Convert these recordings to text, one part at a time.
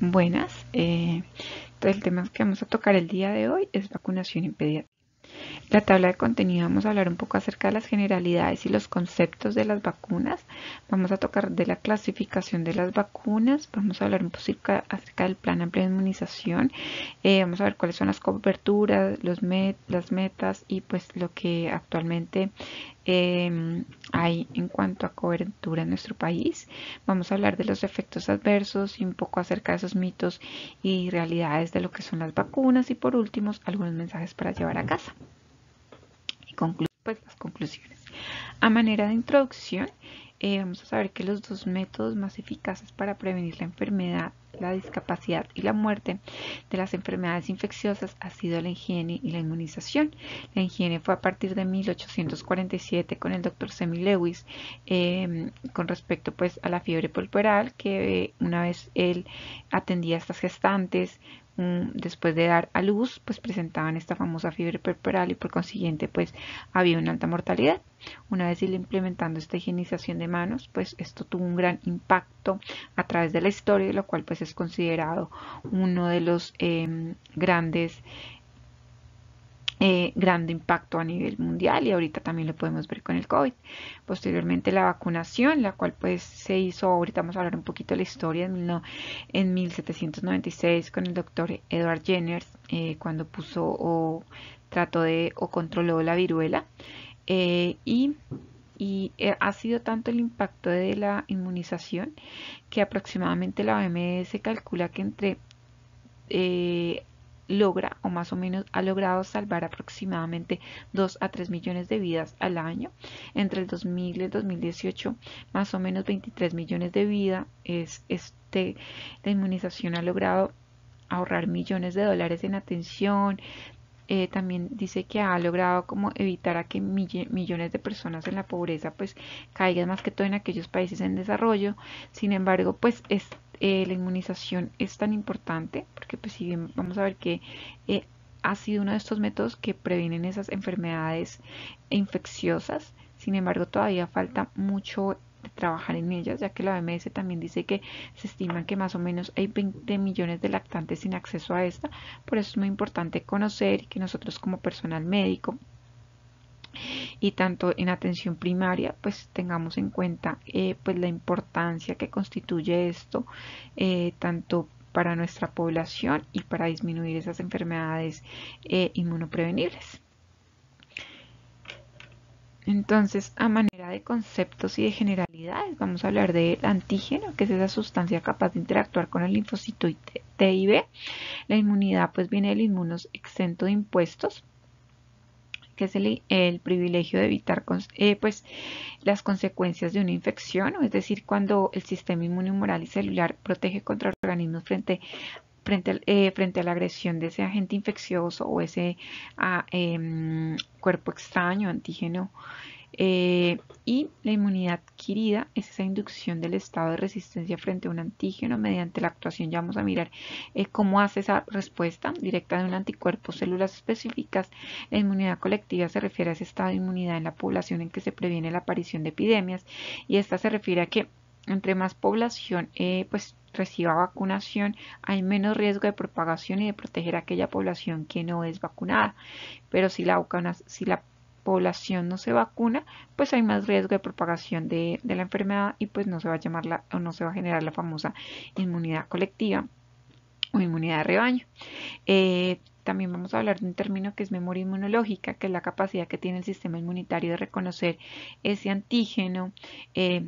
Buenas, eh, el tema que vamos a tocar el día de hoy es vacunación en la tabla de contenido vamos a hablar un poco acerca de las generalidades y los conceptos de las vacunas. Vamos a tocar de la clasificación de las vacunas. Vamos a hablar un poco acerca del plan amplio de inmunización. Eh, vamos a ver cuáles son las coberturas, las metas y pues lo que actualmente eh, hay en cuanto a cobertura en nuestro país. Vamos a hablar de los efectos adversos y un poco acerca de esos mitos y realidades de lo que son las vacunas y por último algunos mensajes para llevar a casa pues, las conclusiones. A manera de introducción, eh, vamos a saber que los dos métodos más eficaces para prevenir la enfermedad la discapacidad y la muerte de las enfermedades infecciosas ha sido la higiene y la inmunización. La higiene fue a partir de 1847 con el doctor Semi Lewis em, con respecto pues a la fiebre pulperal que eh, una vez él atendía a estas gestantes mm, después de dar a luz, pues presentaban esta famosa fiebre perperal y por consiguiente pues había una alta mortalidad. Una vez implementando esta higienización de manos, pues esto tuvo un gran impacto a través de la historia, lo cual pues es considerado uno de los em, grandes eh, grande impacto a nivel mundial y ahorita también lo podemos ver con el COVID. Posteriormente la vacunación, la cual pues se hizo, ahorita vamos a hablar un poquito de la historia, en, en 1796 con el doctor Edward Jenner eh, cuando puso o trató de o controló la viruela. Eh, y y eh, ha sido tanto el impacto de la inmunización que aproximadamente la OMS calcula que entre eh, logra o más o menos ha logrado salvar aproximadamente 2 a 3 millones de vidas al año. Entre el 2000 y el 2018, más o menos 23 millones de vidas. Es, este, la inmunización ha logrado ahorrar millones de dólares en atención, eh, también dice que ha logrado como evitar a que millones de personas en la pobreza pues caigan más que todo en aquellos países en desarrollo. Sin embargo, pues es, eh, la inmunización es tan importante porque pues si bien vamos a ver que eh, ha sido uno de estos métodos que previenen esas enfermedades infecciosas, sin embargo todavía falta mucho trabajar en ellas, ya que la OMS también dice que se estima que más o menos hay 20 millones de lactantes sin acceso a esta, por eso es muy importante conocer que nosotros como personal médico y tanto en atención primaria pues tengamos en cuenta eh, pues la importancia que constituye esto eh, tanto para nuestra población y para disminuir esas enfermedades eh, inmunoprevenibles entonces a manera conceptos y de generalidades. Vamos a hablar del antígeno, que es esa sustancia capaz de interactuar con el linfocito T y B. La inmunidad pues viene del inmunos exento de impuestos que es el, el, privilegio de evitar eh, pues, las consecuencias de una infección, es decir, cuando el sistema inmunomoral y celular protege contra organismos frente, frente, eh, frente a la agresión de ese agente infeccioso o ese ah, em, cuerpo extraño, antígeno eh, y la inmunidad adquirida es esa inducción del estado de resistencia frente a un antígeno mediante la actuación. Ya vamos a mirar eh, cómo hace esa respuesta directa de un anticuerpo, células específicas. La inmunidad colectiva se refiere a ese estado de inmunidad en la población en que se previene la aparición de epidemias y esta se refiere a que entre más población eh, pues reciba vacunación hay menos riesgo de propagación y de proteger a aquella población que no es vacunada. Pero si la, si la población no se vacuna, pues hay más riesgo de propagación de, la enfermedad y pues no se va a llamar o no se va a generar la famosa inmunidad colectiva o inmunidad de rebaño. Eh, también vamos a hablar de un término que es memoria inmunológica, que es la capacidad que tiene el sistema inmunitario de reconocer ese antígeno eh,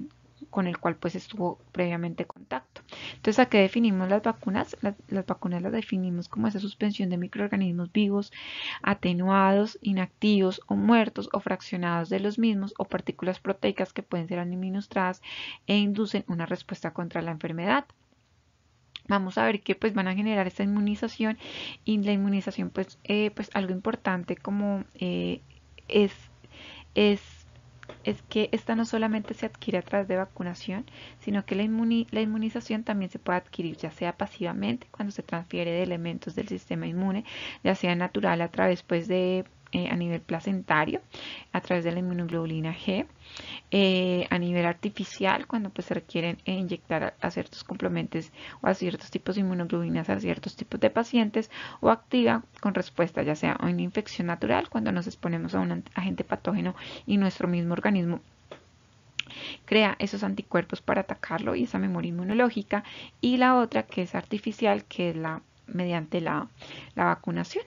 con el cual pues estuvo previamente contacto. Entonces, ¿a qué definimos las vacunas? Las, vacunas las definimos como esa suspensión de microorganismos vivos, atenuados, inactivos o muertos o fraccionados de los mismos o partículas proteicas que pueden ser administradas e inducen una respuesta contra la enfermedad vamos a ver qué pues van a generar esta inmunización y la inmunización pues, eh, pues algo importante como eh, es, es es que esta no solamente se adquiere a través de vacunación, sino que la, inmunización también se puede adquirir ya sea pasivamente cuando se transfiere de elementos del sistema inmune, ya sea natural a través pues de eh, a nivel placentario a través de la inmunoglobulina G, eh, a nivel artificial cuando pues, se requieren eh, inyectar a, ciertos complementos o a ciertos tipos de inmunoglobulinas a ciertos tipos de pacientes o activa con respuesta ya sea a una infección natural cuando nos exponemos a un agente patógeno y nuestro mismo organismo crea esos anticuerpos para atacarlo y esa memoria inmunológica y la otra que es artificial que es la mediante la, la vacunación.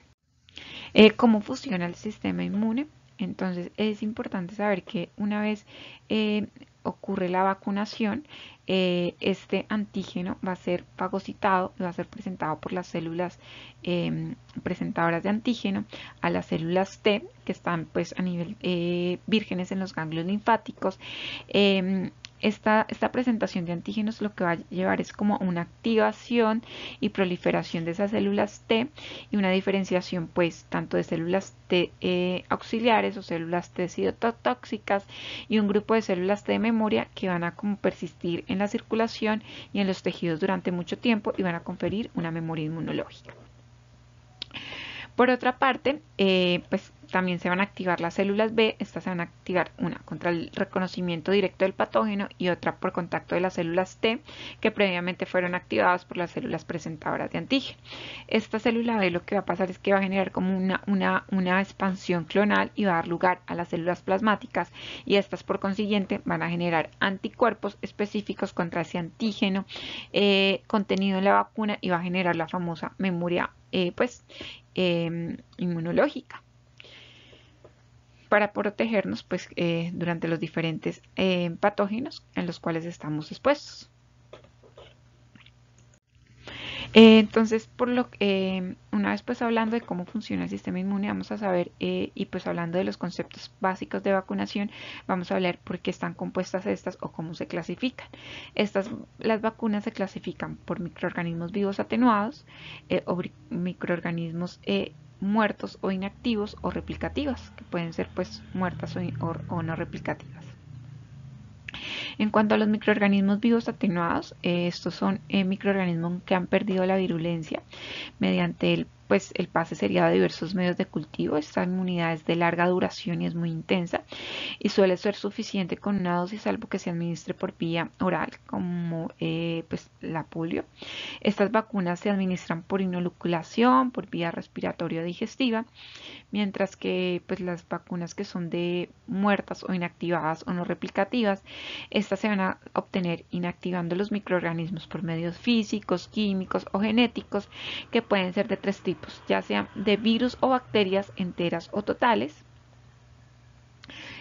Eh, cómo funciona el sistema inmune. Entonces es importante saber que una vez eh, ocurre la vacunación, eh, este antígeno va a ser fagocitado, va a ser presentado por las células em, presentadoras de antígeno a las células T que están pues a nivel vírgenes en los ganglios linfáticos. Em, esta, presentación de antígenos lo que va a llevar es como una activación y proliferación de esas células T y una diferenciación pues tanto de células T eh, auxiliares o células T citotóxicas y un grupo de células T de memoria que van a como persistir en la circulación y en los tejidos durante mucho tiempo y van a conferir una memoria inmunológica. Por otra parte, eh, pues también se van a activar las células B, estas se van a activar una contra el reconocimiento directo del patógeno y otra por contacto de las células T que previamente fueron activadas por las células presentadoras de antígeno. Esta célula B lo que va a pasar es que va a generar como una, una, expansión clonal y va a dar lugar a las células plasmáticas y estas por consiguiente van a generar anticuerpos específicos contra ese antígeno eh, contenido en la vacuna y va a generar la famosa memoria eh, pues eh, inmunológica para protegernos pues, eh, durante los diferentes eh, patógenos en los cuales estamos expuestos. Eh, entonces, por lo una vez pues hablando de cómo funciona el sistema inmune, vamos a saber, y pues hablando de los conceptos básicos de vacunación, vamos a hablar por qué están compuestas estas o cómo se clasifican. Estas, las vacunas se clasifican por microorganismos vivos atenuados o microorganismos muertos o inactivos o replicativas, que pueden ser pues muertas o, no replicativas. En cuanto a los microorganismos vivos atenuados, eh, estos son eh, microorganismos que han perdido la virulencia mediante el pues el pase sería de diversos medios de cultivo. Esta inmunidad es de larga duración y es muy intensa y suele ser suficiente con una dosis, salvo que se administre por vía oral, como eh, pues la polio. Estas vacunas se administran por inoculación, por vía respiratoria o digestiva, mientras que pues las vacunas que son de muertas o inactivadas o no replicativas, estas se van a obtener inactivando los microorganismos por medios físicos, químicos o genéticos que pueden ser de tres tipos pues, ya sean de virus o bacterias enteras o totales.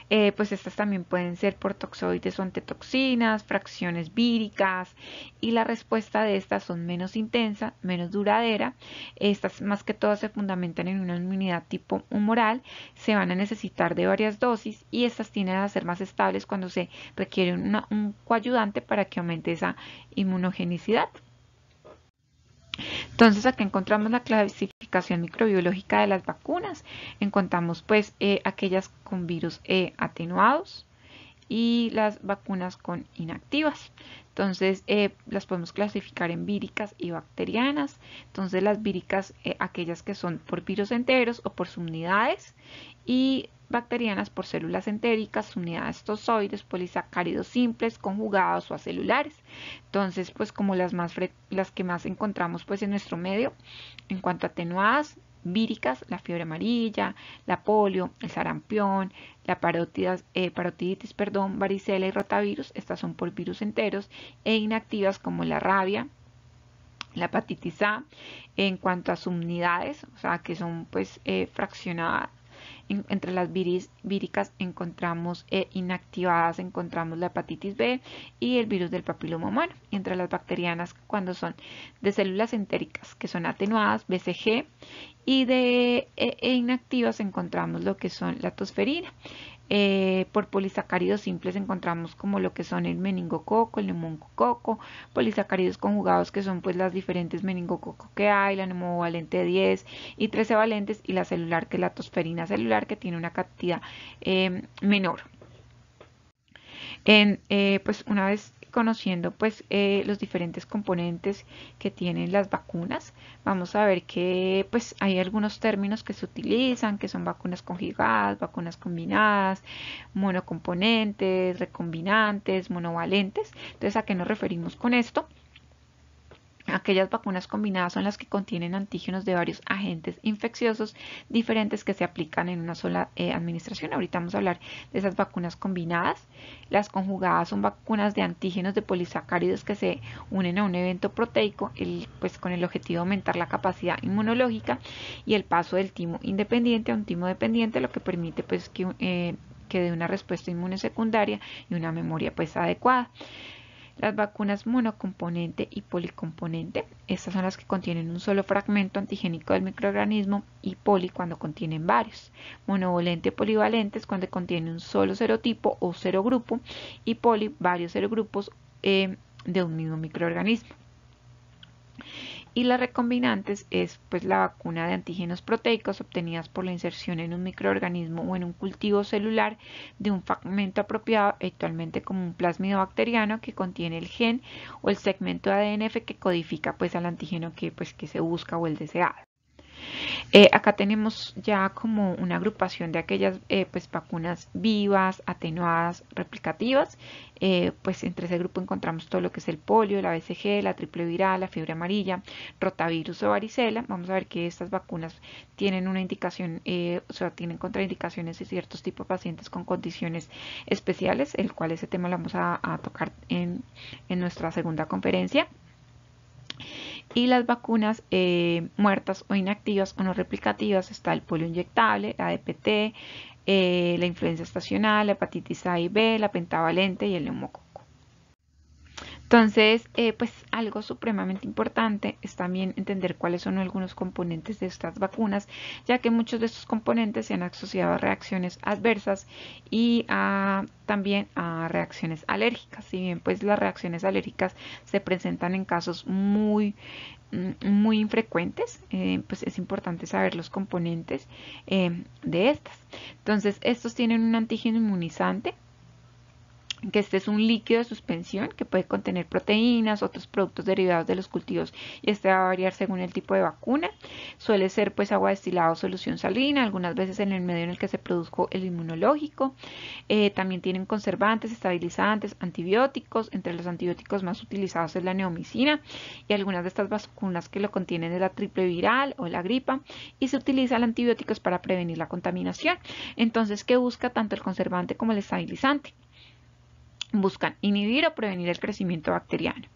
Eh, pues estas también pueden ser por toxoides o antitoxinas, fracciones víricas y la respuesta de estas son menos intensa, menos duradera. Estas más que todas se fundamentan en una inmunidad tipo humoral, se van a necesitar de varias dosis y estas tienden a ser más estables cuando se requiere un coayudante para que aumente esa inmunogenicidad. Entonces aquí encontramos la clasificación microbiológica de las vacunas. Encontramos pues eh, aquellas con virus e atenuados y las vacunas con inactivas. Entonces eh, las podemos clasificar en víricas y bacterianas. Entonces las víricas, eh, aquellas que son por virus enteros o por subunidades y bacterianas por células entéricas, unidades tozoides, polisacáridos simples, conjugados o acelulares. Entonces, pues como las, más las que más encontramos pues en nuestro medio, en cuanto a atenuadas, víricas, la fiebre amarilla, la polio, el sarampión, la eh, parotiditis, perdón, varicela y rotavirus, estas son por virus enteros, e inactivas como la rabia, la hepatitis A, en cuanto a unidades, o sea, que son pues eh, fraccionadas, entre las víricas encontramos E inactivadas, encontramos la hepatitis B y el virus del papiloma humano. entre las bacterianas, cuando son de células entéricas, que son atenuadas, BCG, y de e, e inactivas encontramos lo que son la tosferina. Eh, por polisacáridos simples encontramos como lo que son el meningococo, el neumococo, polisacáridos conjugados que son pues las diferentes meningococo que hay, la neumovalente 10 y 13 valentes y la celular que es la tosferina celular que tiene una cantidad eh, menor. En, eh, pues una vez conociendo pues eh, los diferentes componentes que tienen las vacunas. Vamos a ver que pues hay algunos términos que se utilizan, que son vacunas conjugadas, vacunas combinadas, monocomponentes, recombinantes, monovalentes. Entonces, ¿a qué nos referimos con esto? Aquellas vacunas combinadas son las que contienen antígenos de varios agentes infecciosos diferentes que se aplican en una sola eh, administración. Ahorita vamos a hablar de esas vacunas combinadas. Las conjugadas son vacunas de antígenos de polisacáridos que se unen a un evento proteico pues, con el objetivo de aumentar la capacidad inmunológica y el paso del timo independiente a un timo dependiente, lo que permite pues, que, eh, dé una respuesta inmune secundaria y una memoria pues, adecuada. Las vacunas monocomponente y policomponente, estas son las que contienen un solo fragmento antigénico del microorganismo y poli cuando contienen varios. Monovalente polivalente es cuando contiene un solo serotipo o serogrupo y poli varios serogrupos eh, de un mismo microorganismo y las recombinantes es pues la vacuna de antígenos proteicos obtenidas por la inserción en un microorganismo o en un cultivo celular de un fragmento apropiado, actualmente como un plásmido bacteriano que contiene el gen o el segmento ADNF que codifica pues al antígeno que pues que se busca o el deseado. Eh, acá tenemos ya como una agrupación de aquellas eh, pues, vacunas vivas, atenuadas, replicativas. Eh, pues entre ese grupo encontramos todo lo que es el polio, la BCG, la triple viral, la fiebre amarilla, rotavirus o varicela. Vamos a ver que estas vacunas tienen una indicación, o sea, tienen contraindicaciones de ciertos tipos de pacientes con condiciones especiales, el cual ese tema lo vamos a, tocar en, en nuestra segunda conferencia. Y las vacunas eh, muertas o inactivas o no replicativas está el polio inyectable, la DPT, eh, la influenza estacional, la hepatitis A y B, la pentavalente y el neumococo. Entonces, eh, pues algo supremamente importante es también entender cuáles son algunos componentes de estas vacunas, ya que muchos de estos componentes se han asociado a reacciones adversas y también a reacciones alérgicas. Si bien pues las reacciones alérgicas se presentan en casos muy mm, muy infrecuentes, eh, pues es importante saber los componentes eh, de estas. Entonces, estos tienen un antígeno inmunizante que este es un líquido de suspensión que puede contener proteínas, otros productos derivados de los cultivos y este va a variar según el tipo de vacuna. Suele ser pues agua destilada o solución salina, algunas veces en el medio en el que se produjo el inmunológico. Eh, también tienen conservantes, estabilizantes, antibióticos. Entre los antibióticos más utilizados es la neomicina y algunas de estas vacunas que lo contienen es la triple viral o la gripa y se utilizan antibióticos para prevenir la contaminación. Entonces, ¿qué busca tanto el conservante como el estabilizante? buscan inhibir o prevenir el crecimiento bacteriano.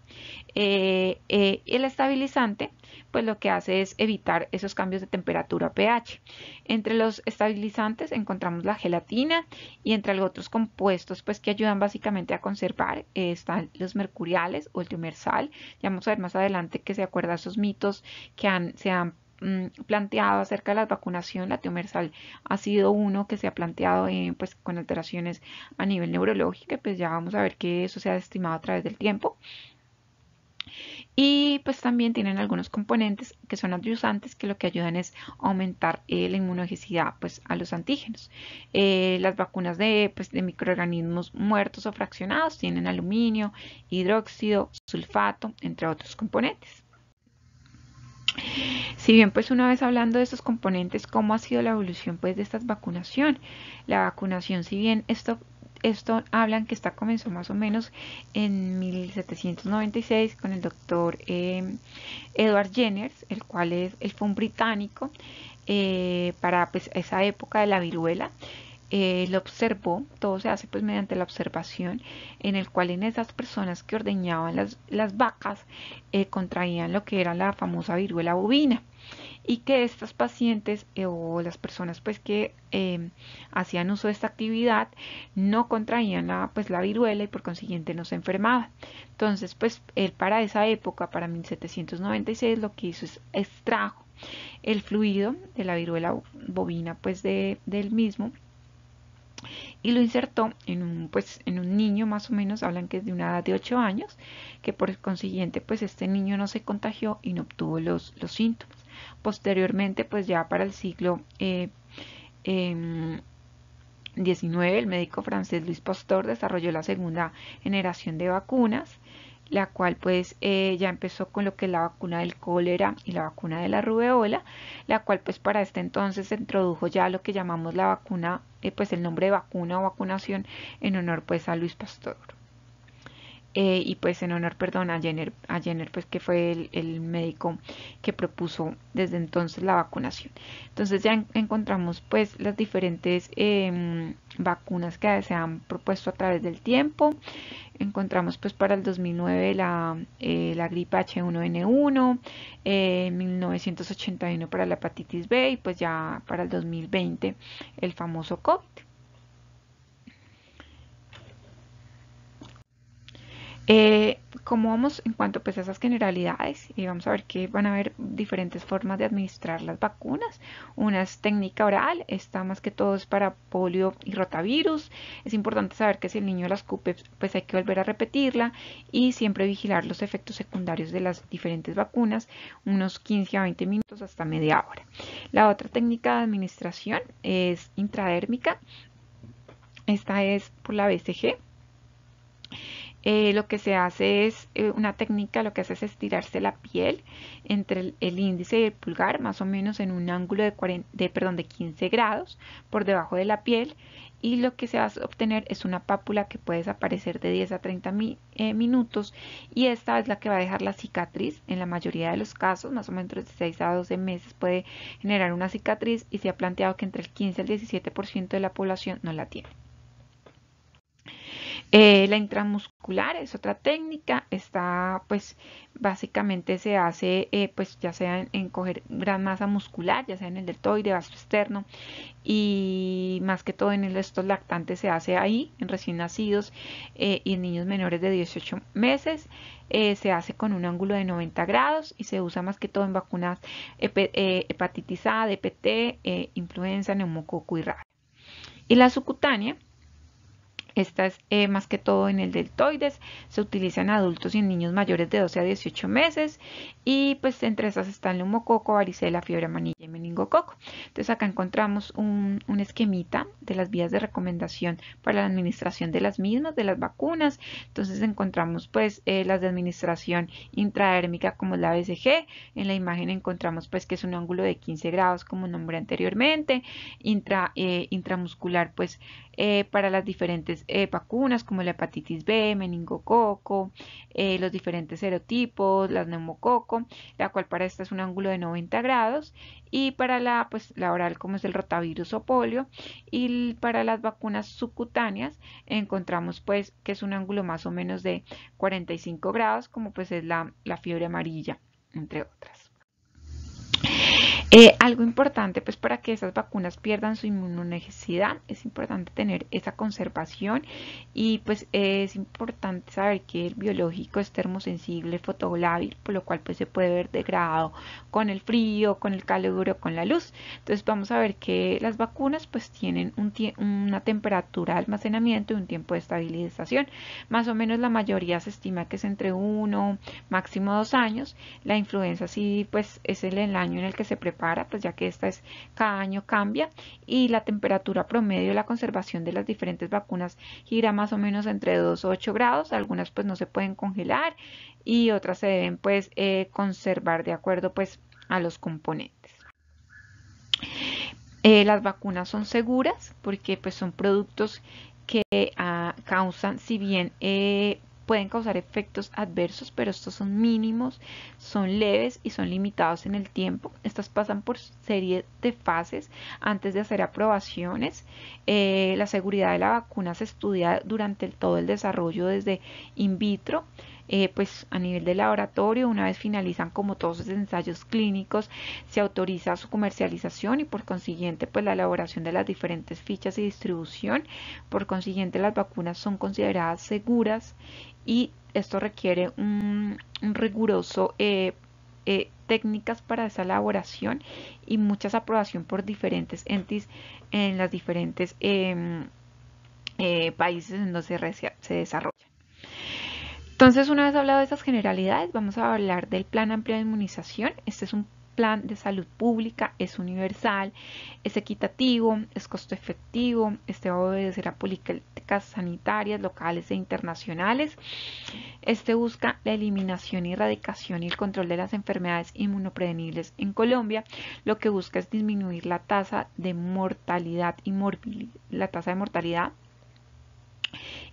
Eh, eh, el estabilizante, pues lo que hace es evitar esos cambios de temperatura pH. Entre los estabilizantes encontramos la gelatina y entre los otros compuestos, pues que ayudan básicamente a conservar, eh, están los mercuriales o el trimersal, Ya vamos a ver más adelante que se acuerda esos mitos que han, se han Mm, planteado acerca de la vacunación, la teomersal ha sido uno que se ha planteado eh, pues, con alteraciones a nivel neurológico, pues ya vamos a ver que eso se ha estimado a través del tiempo. Y pues también tienen algunos componentes que son adyusantes que lo que ayudan es aumentar eh, la inmunogenicidad pues, a los antígenos. Eh, las vacunas de, pues, de microorganismos muertos o fraccionados tienen aluminio, hidróxido, sulfato, entre otros componentes. Si bien pues una vez hablando de estos componentes, ¿cómo ha sido la evolución pues de estas vacunación? La vacunación, si bien esto esto hablan que está comenzó más o menos en 1796 con el doctor em, Edward Jenner, el cual es, el fue un británico eh, para pues, esa época de la viruela eh, lo observó, todo se hace pues mediante la observación, en el cual en esas personas que ordeñaban las, vacas eh, contraían lo que era la famosa viruela bovina y que estas pacientes eh, o las personas pues que hacían uso de esta actividad no contraían la, pues la viruela y por consiguiente no se enfermaban. Entonces pues él para esa época, para 1796 lo que hizo es extrajo el fluido de la viruela bovina pues de, del mismo y lo insertó en un, pues, en un niño más o menos, hablan que es de una edad de 8 años, que por consiguiente pues este niño no se contagió y no obtuvo los, síntomas. Posteriormente pues ya para el siglo XIX, eh, em, 19 el médico francés Luis Pasteur desarrolló la segunda generación de vacunas la cual pues eh, ya empezó con lo que es la vacuna del cólera y la vacuna de la rubeola, la cual pues para este entonces se introdujo ya lo que llamamos la vacuna eh, pues el nombre vacuna o vacunación en honor pues a Luis Pastor. Eh, y pues en honor, perdón, a Jenner, a Jenner pues que fue el, médico que propuso desde entonces la vacunación. Entonces ya encontramos pues las diferentes em, vacunas que se han propuesto a través del tiempo. Encontramos pues para el 2009 la, eh, la gripe H1N1, 1981 eh, para la hepatitis B y pues ya para el 2020 el famoso COVID. Eh, Como vamos en cuanto pues, a esas generalidades? Y vamos a ver que van a haber diferentes formas de administrar las vacunas. Una es técnica oral, esta más que todo es para polio y rotavirus. Es importante saber que si el niño las cupe, pues hay que volver a repetirla y siempre vigilar los efectos secundarios de las diferentes vacunas, unos 15 a 20 minutos hasta media hora. La otra técnica de administración es intradérmica. Esta es por la BCG eh, lo que se hace es eh, una técnica, lo que hace es estirarse la piel entre el, índice y el pulgar, más o menos en un ángulo de, de, perdón, de 15 grados por debajo de la piel y lo que se va a obtener es una pápula que puede desaparecer de 10 a 30 eh, minutos y esta es la que va a dejar la cicatriz en la mayoría de los casos, más o menos de 6 a 12 meses puede generar una cicatriz y se ha planteado que entre el 15 al 17% de la población no la tiene. Eh, la intramuscular es otra técnica, está pues básicamente se hace eh, pues ya sea en, coger gran masa muscular, ya sea en el deltoide, vaso externo y más que todo en el, estos lactantes se hace ahí en recién nacidos eh, y en niños menores de 18 meses. se hace con un ángulo de 90 grados y se usa más que todo en vacunas hepatitis A, DPT, influenza, neumococo y rabia. Y la subcutánea esta es eh, más que todo en el deltoides, se utilizan en adultos y en niños mayores de 12 a 18 meses y pues entre esas están el humococo, varicela, fiebre amarilla y meningococo. Entonces acá encontramos un, esquemita de las vías de recomendación para la administración de las mismas, de las vacunas. Entonces encontramos pues eh, las de administración intradérmica como la BCG. En la imagen encontramos pues que es un ángulo de 15 grados como nombré anteriormente. Eh, intramuscular pues para las diferentes eh, vacunas como la hepatitis B, meningococo, eh, los diferentes serotipos, las neumococo, la cual para esta es un ángulo de 90 grados y para la, pues, la oral como es el rotavirus o polio y para las vacunas subcutáneas encontramos pues que es un ángulo más o menos de 45 grados como pues es la fiebre amarilla entre otras. Eh, algo importante, pues para que esas vacunas pierdan su inmunogenicidad, es importante tener esa conservación y pues es importante saber que el biológico es termosensible, fotolábil, por lo cual pues se puede ver degradado con el frío, con el calor o con la luz. Entonces vamos a ver que las vacunas pues tienen una temperatura de almacenamiento y un tiempo de estabilización. Más o menos la mayoría se estima que es entre uno, máximo dos años. La influenza sí pues es el, el año en el que se prepara para pues ya que esta es cada año cambia y la temperatura promedio de la conservación de las diferentes vacunas gira más o menos entre 2 o 8 grados, algunas pues no se pueden congelar y otras se deben pues eh, conservar de acuerdo pues a los componentes. Eh, las vacunas son seguras porque pues son productos que ah, causan, si bien eh, pueden causar efectos adversos, pero estos son mínimos, son leves y son limitados en el tiempo. Estas pasan por serie de fases antes de hacer aprobaciones. Eh, la seguridad de la vacuna se estudia durante todo el desarrollo desde in vitro. Eh, pues a nivel de laboratorio, una vez finalizan como todos los ensayos clínicos, se autoriza su comercialización y por consiguiente pues la elaboración de las diferentes fichas y distribución, por consiguiente las vacunas son consideradas seguras y esto requiere un, riguroso eh, eh, técnicas para esa elaboración y muchas aprobación por diferentes entes en los diferentes em, países en donde se, se entonces, una vez hablado de esas generalidades, vamos a hablar del Plan Amplio de Inmunización. Este es un plan de salud pública, es universal, es equitativo, es costo efectivo, este va a obedecer a políticas sanitarias locales e internacionales. Este busca la eliminación y erradicación y el control de las enfermedades inmunoprevenibles en Colombia. Lo que busca es disminuir la tasa de mortalidad y la tasa de mortalidad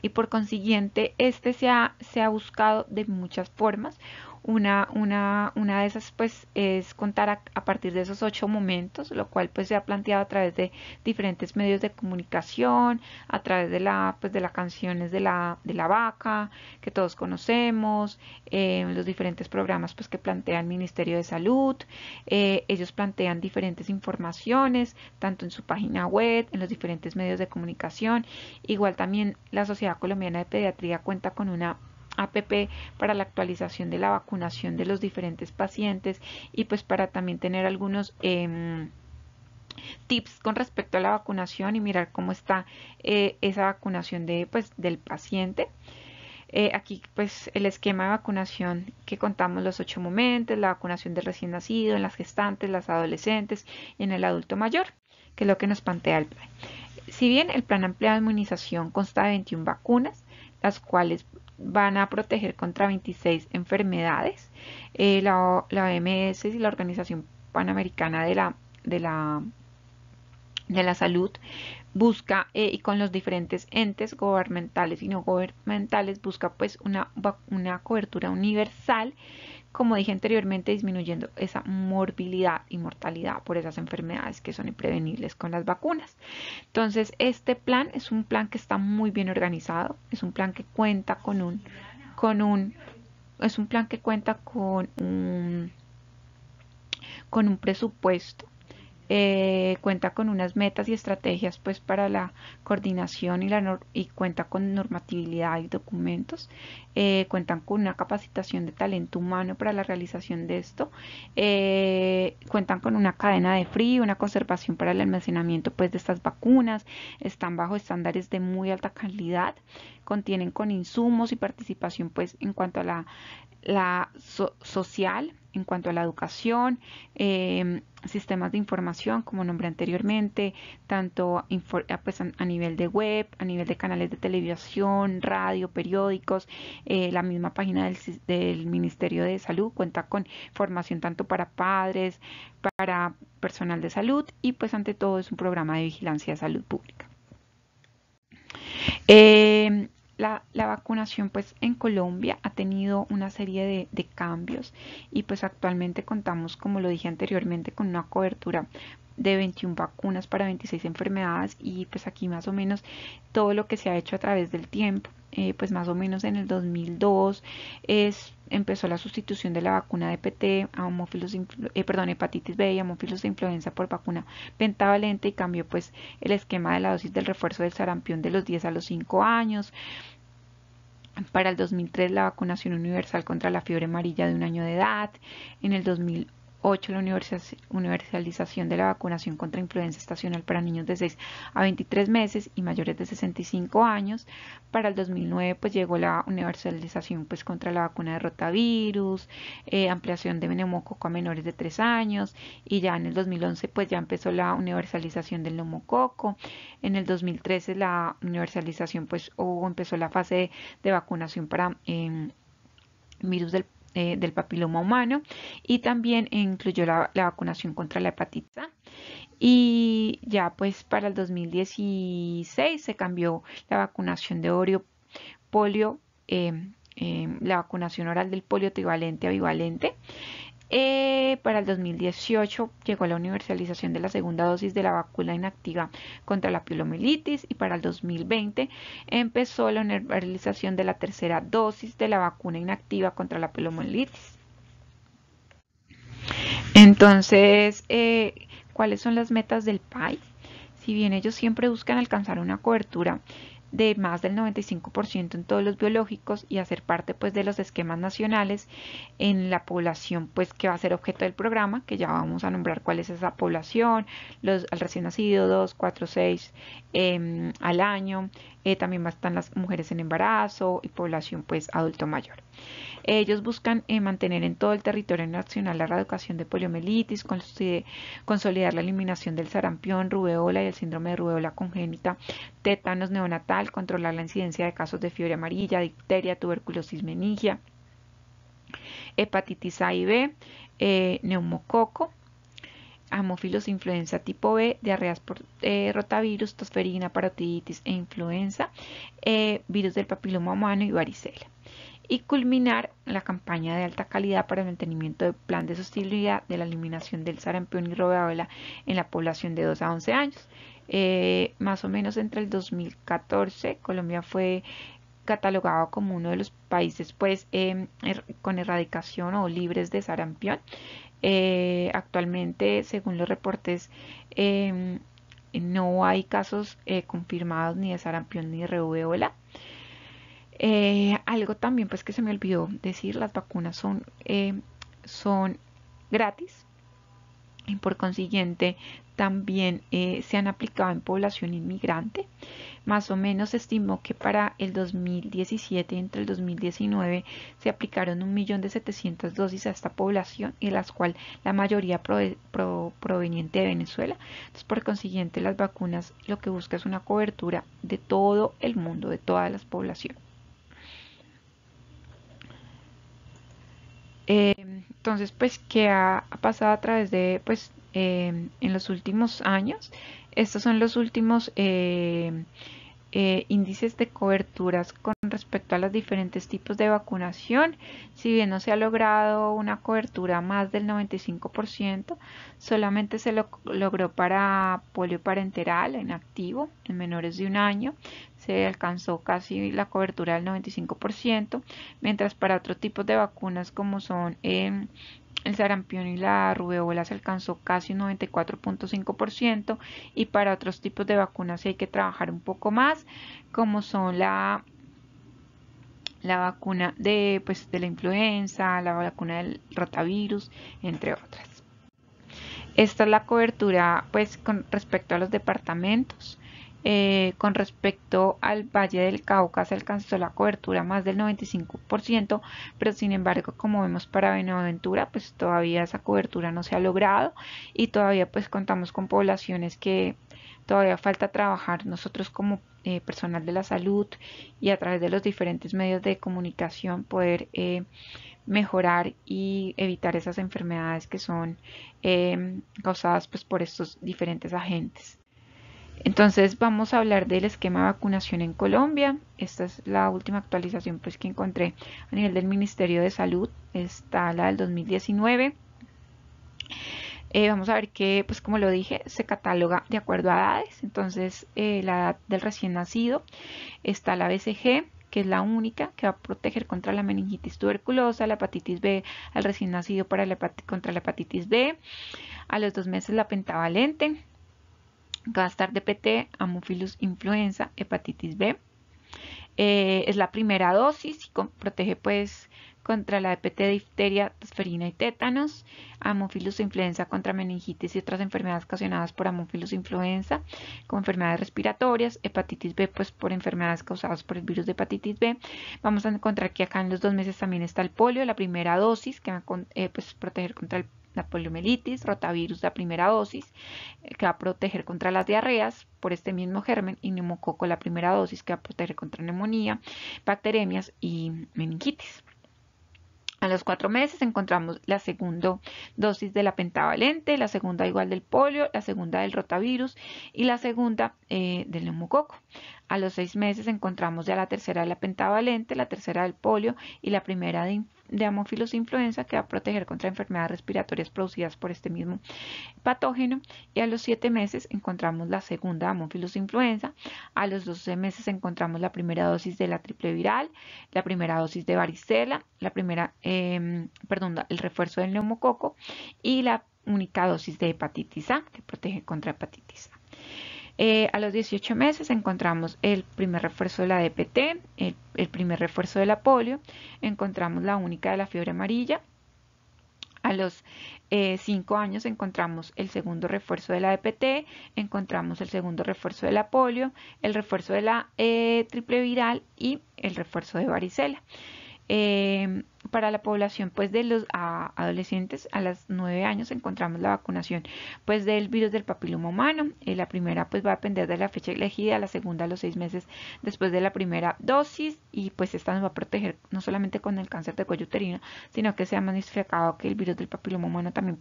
y por consiguiente este se ha, se ha buscado de muchas formas. Una, una, una de esas pues es contar a, partir de esos ocho momentos, lo cual pues se ha planteado a través de diferentes medios de comunicación, a través de la pues de las canciones de la, de la vaca que todos conocemos, eh, los diferentes programas pues que plantea el Ministerio de Salud, eh, ellos plantean diferentes informaciones tanto en su página web, en los diferentes medios de comunicación, igual también la Sociedad Colombiana de Pediatría cuenta con una APP para la actualización de la vacunación de los diferentes pacientes y pues para también tener algunos em, tips con respecto a la vacunación y mirar cómo está eh, esa vacunación de, pues, del paciente. Eh, aquí pues el esquema de vacunación que contamos los ocho momentos, la vacunación del recién nacido, en las gestantes, las adolescentes y en el adulto mayor, que es lo que nos plantea el plan. Si bien el plan ampliado de inmunización consta de 21 vacunas, las cuales van a proteger contra 26 enfermedades. Eh, la, OMS y la Organización Panamericana de la, de la, de la Salud busca eh, y con los diferentes entes gubernamentales y no gubernamentales busca pues una, una cobertura universal como dije anteriormente, disminuyendo esa morbilidad y mortalidad por esas enfermedades que son imprevenibles con las vacunas. Entonces, este plan es un plan que está muy bien organizado, es un plan que cuenta con un, con un, es un plan que cuenta con un, con un presupuesto eh, cuenta con unas metas y estrategias pues para la coordinación y, la y cuenta con normatividad y documentos, eh, cuentan con una capacitación de talento humano para la realización de esto, eh, cuentan con una cadena de frío, una conservación para el almacenamiento pues de estas vacunas, están bajo estándares de muy alta calidad, contienen con insumos y participación pues en cuanto a la, la social, en cuanto a la educación, em, sistemas de información, como nombré anteriormente, tanto ah, pues, a nivel de web, a nivel de canales de televisión, radio, periódicos, eh, la misma página del, Ministerio de Salud cuenta con formación tanto para padres, para personal de salud y pues ante todo es un programa de vigilancia de salud pública. Em, la, la, vacunación pues en Colombia ha tenido una serie de, cambios y pues actualmente contamos como lo dije anteriormente con una cobertura de 21 vacunas para 26 enfermedades y pues aquí más o menos todo lo que se ha hecho a través del tiempo. Eh, pues más o menos en el 2002 es, empezó la sustitución de la vacuna de PT a homófilos, eh, perdón, hepatitis B y homófilos de influenza por vacuna pentavalente y cambió pues el esquema de la dosis del refuerzo del sarampión de los 10 a los 5 años. Para el 2003 la vacunación universal contra la fiebre amarilla de un año de edad. En el 2008 8. La universalización de la vacunación contra influenza estacional para niños de 6 a 23 meses y mayores de 65 años. Para el 2009 pues llegó la universalización pues contra la vacuna de rotavirus, eh, ampliación de neumococo a menores de 3 años y ya en el 2011 pues ya empezó la universalización del neumococo. En el 2013 la universalización pues o empezó la fase de, vacunación para em, virus del eh, del papiloma humano y también incluyó la, vacunación contra la hepatitis Y ya pues para el 2016 se cambió la vacunación de orio, polio, eh, eh, la vacunación oral del polio trivalente a bivalente eh, para el 2018 llegó la universalización de la segunda dosis de la vacuna inactiva contra la pilomelitis y para el 2020 empezó la universalización de la tercera dosis de la vacuna inactiva contra la poliomielitis. Entonces, eh, ¿cuáles son las metas del PAI? Si bien ellos siempre buscan alcanzar una cobertura de más del 95% en todos los biológicos y hacer parte pues de los esquemas nacionales en la población pues que va a ser objeto del programa, que ya vamos a nombrar cuál es esa población, los al recién nacido 2, 4, 6 al año, eh, también están las mujeres en embarazo y población pues adulto mayor. Ellos buscan eh, mantener en todo el territorio nacional la erradicación de poliomielitis, consolidar la eliminación del sarampión, rubeola y el síndrome de rubeola congénita, tétanos neonatal, controlar la incidencia de casos de fiebre amarilla, difteria, tuberculosis meningia, hepatitis A y B, eh, neumococo, hemófilos influenza tipo B, diarreas por eh, rotavirus, tosferina, parotiditis e influenza, virus del papiloma humano y varicela y culminar la campaña de alta calidad para el mantenimiento del plan de sostenibilidad de la eliminación del sarampión y rubéola en la población de 2 a 11 años. Eh, más o menos entre el 2014 Colombia fue catalogado como uno de los países pues em, er, con erradicación o libres de sarampión. Eh, actualmente, según los reportes, em, no hay casos eh, confirmados ni de sarampión ni de eh, algo también pues que se me olvidó decir, las vacunas son, eh, son gratis y por consiguiente también eh, se han aplicado en población inmigrante. Más o menos se estimó que para el 2017 y entre el 2019 se aplicaron un millón de dosis a esta población y las cuales la mayoría proveniente de Venezuela. Entonces, por consiguiente, las vacunas lo que busca es una cobertura de todo el mundo, de todas las poblaciones. Eh, entonces, pues, que ha, pasado a través de, pues, eh, en los últimos años? Estos son los últimos... Eh, eh, índices de coberturas con respecto a los diferentes tipos de vacunación. Si bien no se ha logrado una cobertura más del 95%, solamente se lo logró para polio parenteral en activo, en menores de un año, se alcanzó casi la cobertura del 95%, mientras para otros tipos de vacunas como son en em, el sarampión y la rubeola se alcanzó casi un 94.5% y para otros tipos de vacunas hay que trabajar un poco más, como son la la vacuna de, pues, de la influenza, la vacuna del rotavirus, entre otras. Esta es la cobertura pues, con respecto a los departamentos. Eh, con respecto al Valle del Cauca se alcanzó la cobertura más del 95%, pero sin embargo, como vemos para Benaventura, pues todavía esa cobertura no se ha logrado y todavía pues contamos con poblaciones que todavía falta trabajar nosotros como eh, personal de la salud y a través de los diferentes medios de comunicación poder eh, mejorar y evitar esas enfermedades que son causadas pues por estos diferentes agentes. Entonces vamos a hablar del esquema de vacunación en Colombia. Esta es la última actualización pues, que encontré a nivel del Ministerio de Salud. Está la del 2019. Eh, vamos a ver que, pues como lo dije, se cataloga de acuerdo a edades. Entonces, eh, la edad del recién nacido está la BCG, que es la única que va a proteger contra la meningitis tuberculosa, la hepatitis B al recién nacido para contra la hepatitis B. A los dos meses la pentavalente, Gastar DPT, amofilus influenza, hepatitis B. Eh, es la primera dosis y protege pues contra la DPT, difteria, tosferina y tétanos, amofilus influenza contra meningitis y otras enfermedades ocasionadas por amofilus influenza, con enfermedades respiratorias, hepatitis B, pues por enfermedades causadas por el virus de hepatitis B. Vamos a encontrar que acá en los dos meses también está el polio, la primera dosis que va a eh, pues, proteger contra el la poliomielitis, rotavirus, la primera dosis, eh, que va a proteger contra las diarreas por este mismo germen, y neumococo, la primera dosis, que va a proteger contra neumonía, bacteremias y meningitis. A los cuatro meses encontramos la segunda dosis de la pentavalente, la segunda igual del polio, la segunda del rotavirus y la segunda eh, del neumococo. A los seis meses encontramos ya la tercera de la pentavalente, la tercera del polio y la primera de infección de amófilos influenza que va a proteger contra enfermedades respiratorias producidas por este mismo patógeno y a los 7 meses encontramos la segunda amófilos influenza, a los 12 meses encontramos la primera dosis de la triple viral, la primera dosis de varicela, la primera, em, perdón, el refuerzo del neumococo y la única dosis de hepatitis A que protege contra hepatitis A. Eh, a los 18 meses encontramos el primer refuerzo de la DPT, el, primer refuerzo de la polio, encontramos la única de la fiebre amarilla, a los 5 eh, años encontramos el segundo refuerzo de la DPT, encontramos el segundo refuerzo de la polio, el refuerzo de la eh, triple viral y el refuerzo de varicela. Eh, para la población pues de los adolescentes a los 9 años encontramos la vacunación pues del virus del papiloma humano eh, la primera pues va a depender de la fecha elegida la segunda a los 6 meses después de la primera dosis y pues esta nos va a proteger no solamente con el cáncer de cuello uterino sino que se ha manifestado que el virus del papiloma humano también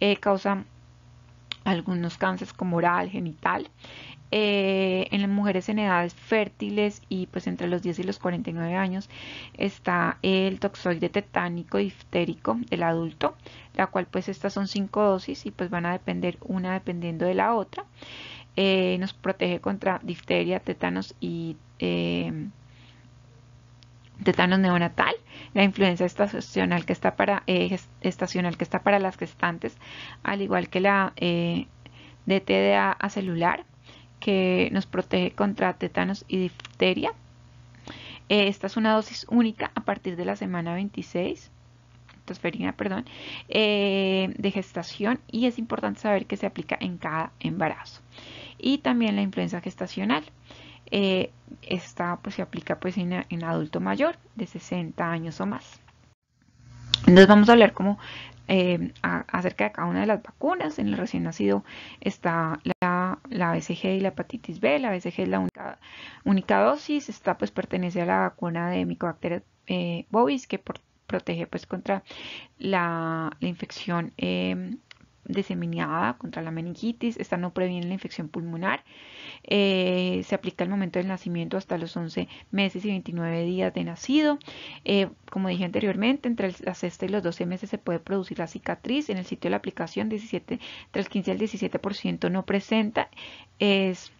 eh, causa algunos cánceres como oral, genital. Eh, en las mujeres en edades fértiles y pues entre los 10 y los 49 años está el toxoide tetánico diftérico del adulto, la cual pues estas son cinco dosis y pues van a depender una dependiendo de la otra. Eh, nos protege contra difteria, tétanos y tetanos eh, tétanos neonatal, la influenza estacional que está para, estacional que está para las gestantes, al igual que la de TDA celular que nos protege contra tétanos y difteria. Eh, esta es una dosis única a partir de la semana 26 eh, de gestación y es importante saber que se aplica en cada embarazo. Y también la influenza gestacional. Eh, esta pues, se aplica pues, en adulto mayor de 60 años o más. Entonces vamos a hablar como eh, acerca de cada una de las vacunas. En el recién nacido está la, la BCG y la hepatitis B. La BCG es la única, única dosis. Esta pues pertenece a la vacuna de Mycobacteria eh, bovis que protege pues contra la, infección eh, diseminada, contra la meningitis. Esta no previene la infección pulmonar. Eh, se aplica el momento del nacimiento hasta los 11 meses y 29 días de nacido. Eh, como dije anteriormente, entre la sexta y los 12 meses se puede producir la cicatriz. En el sitio de la aplicación, 17, entre el 15 y el 17% no presenta. Es,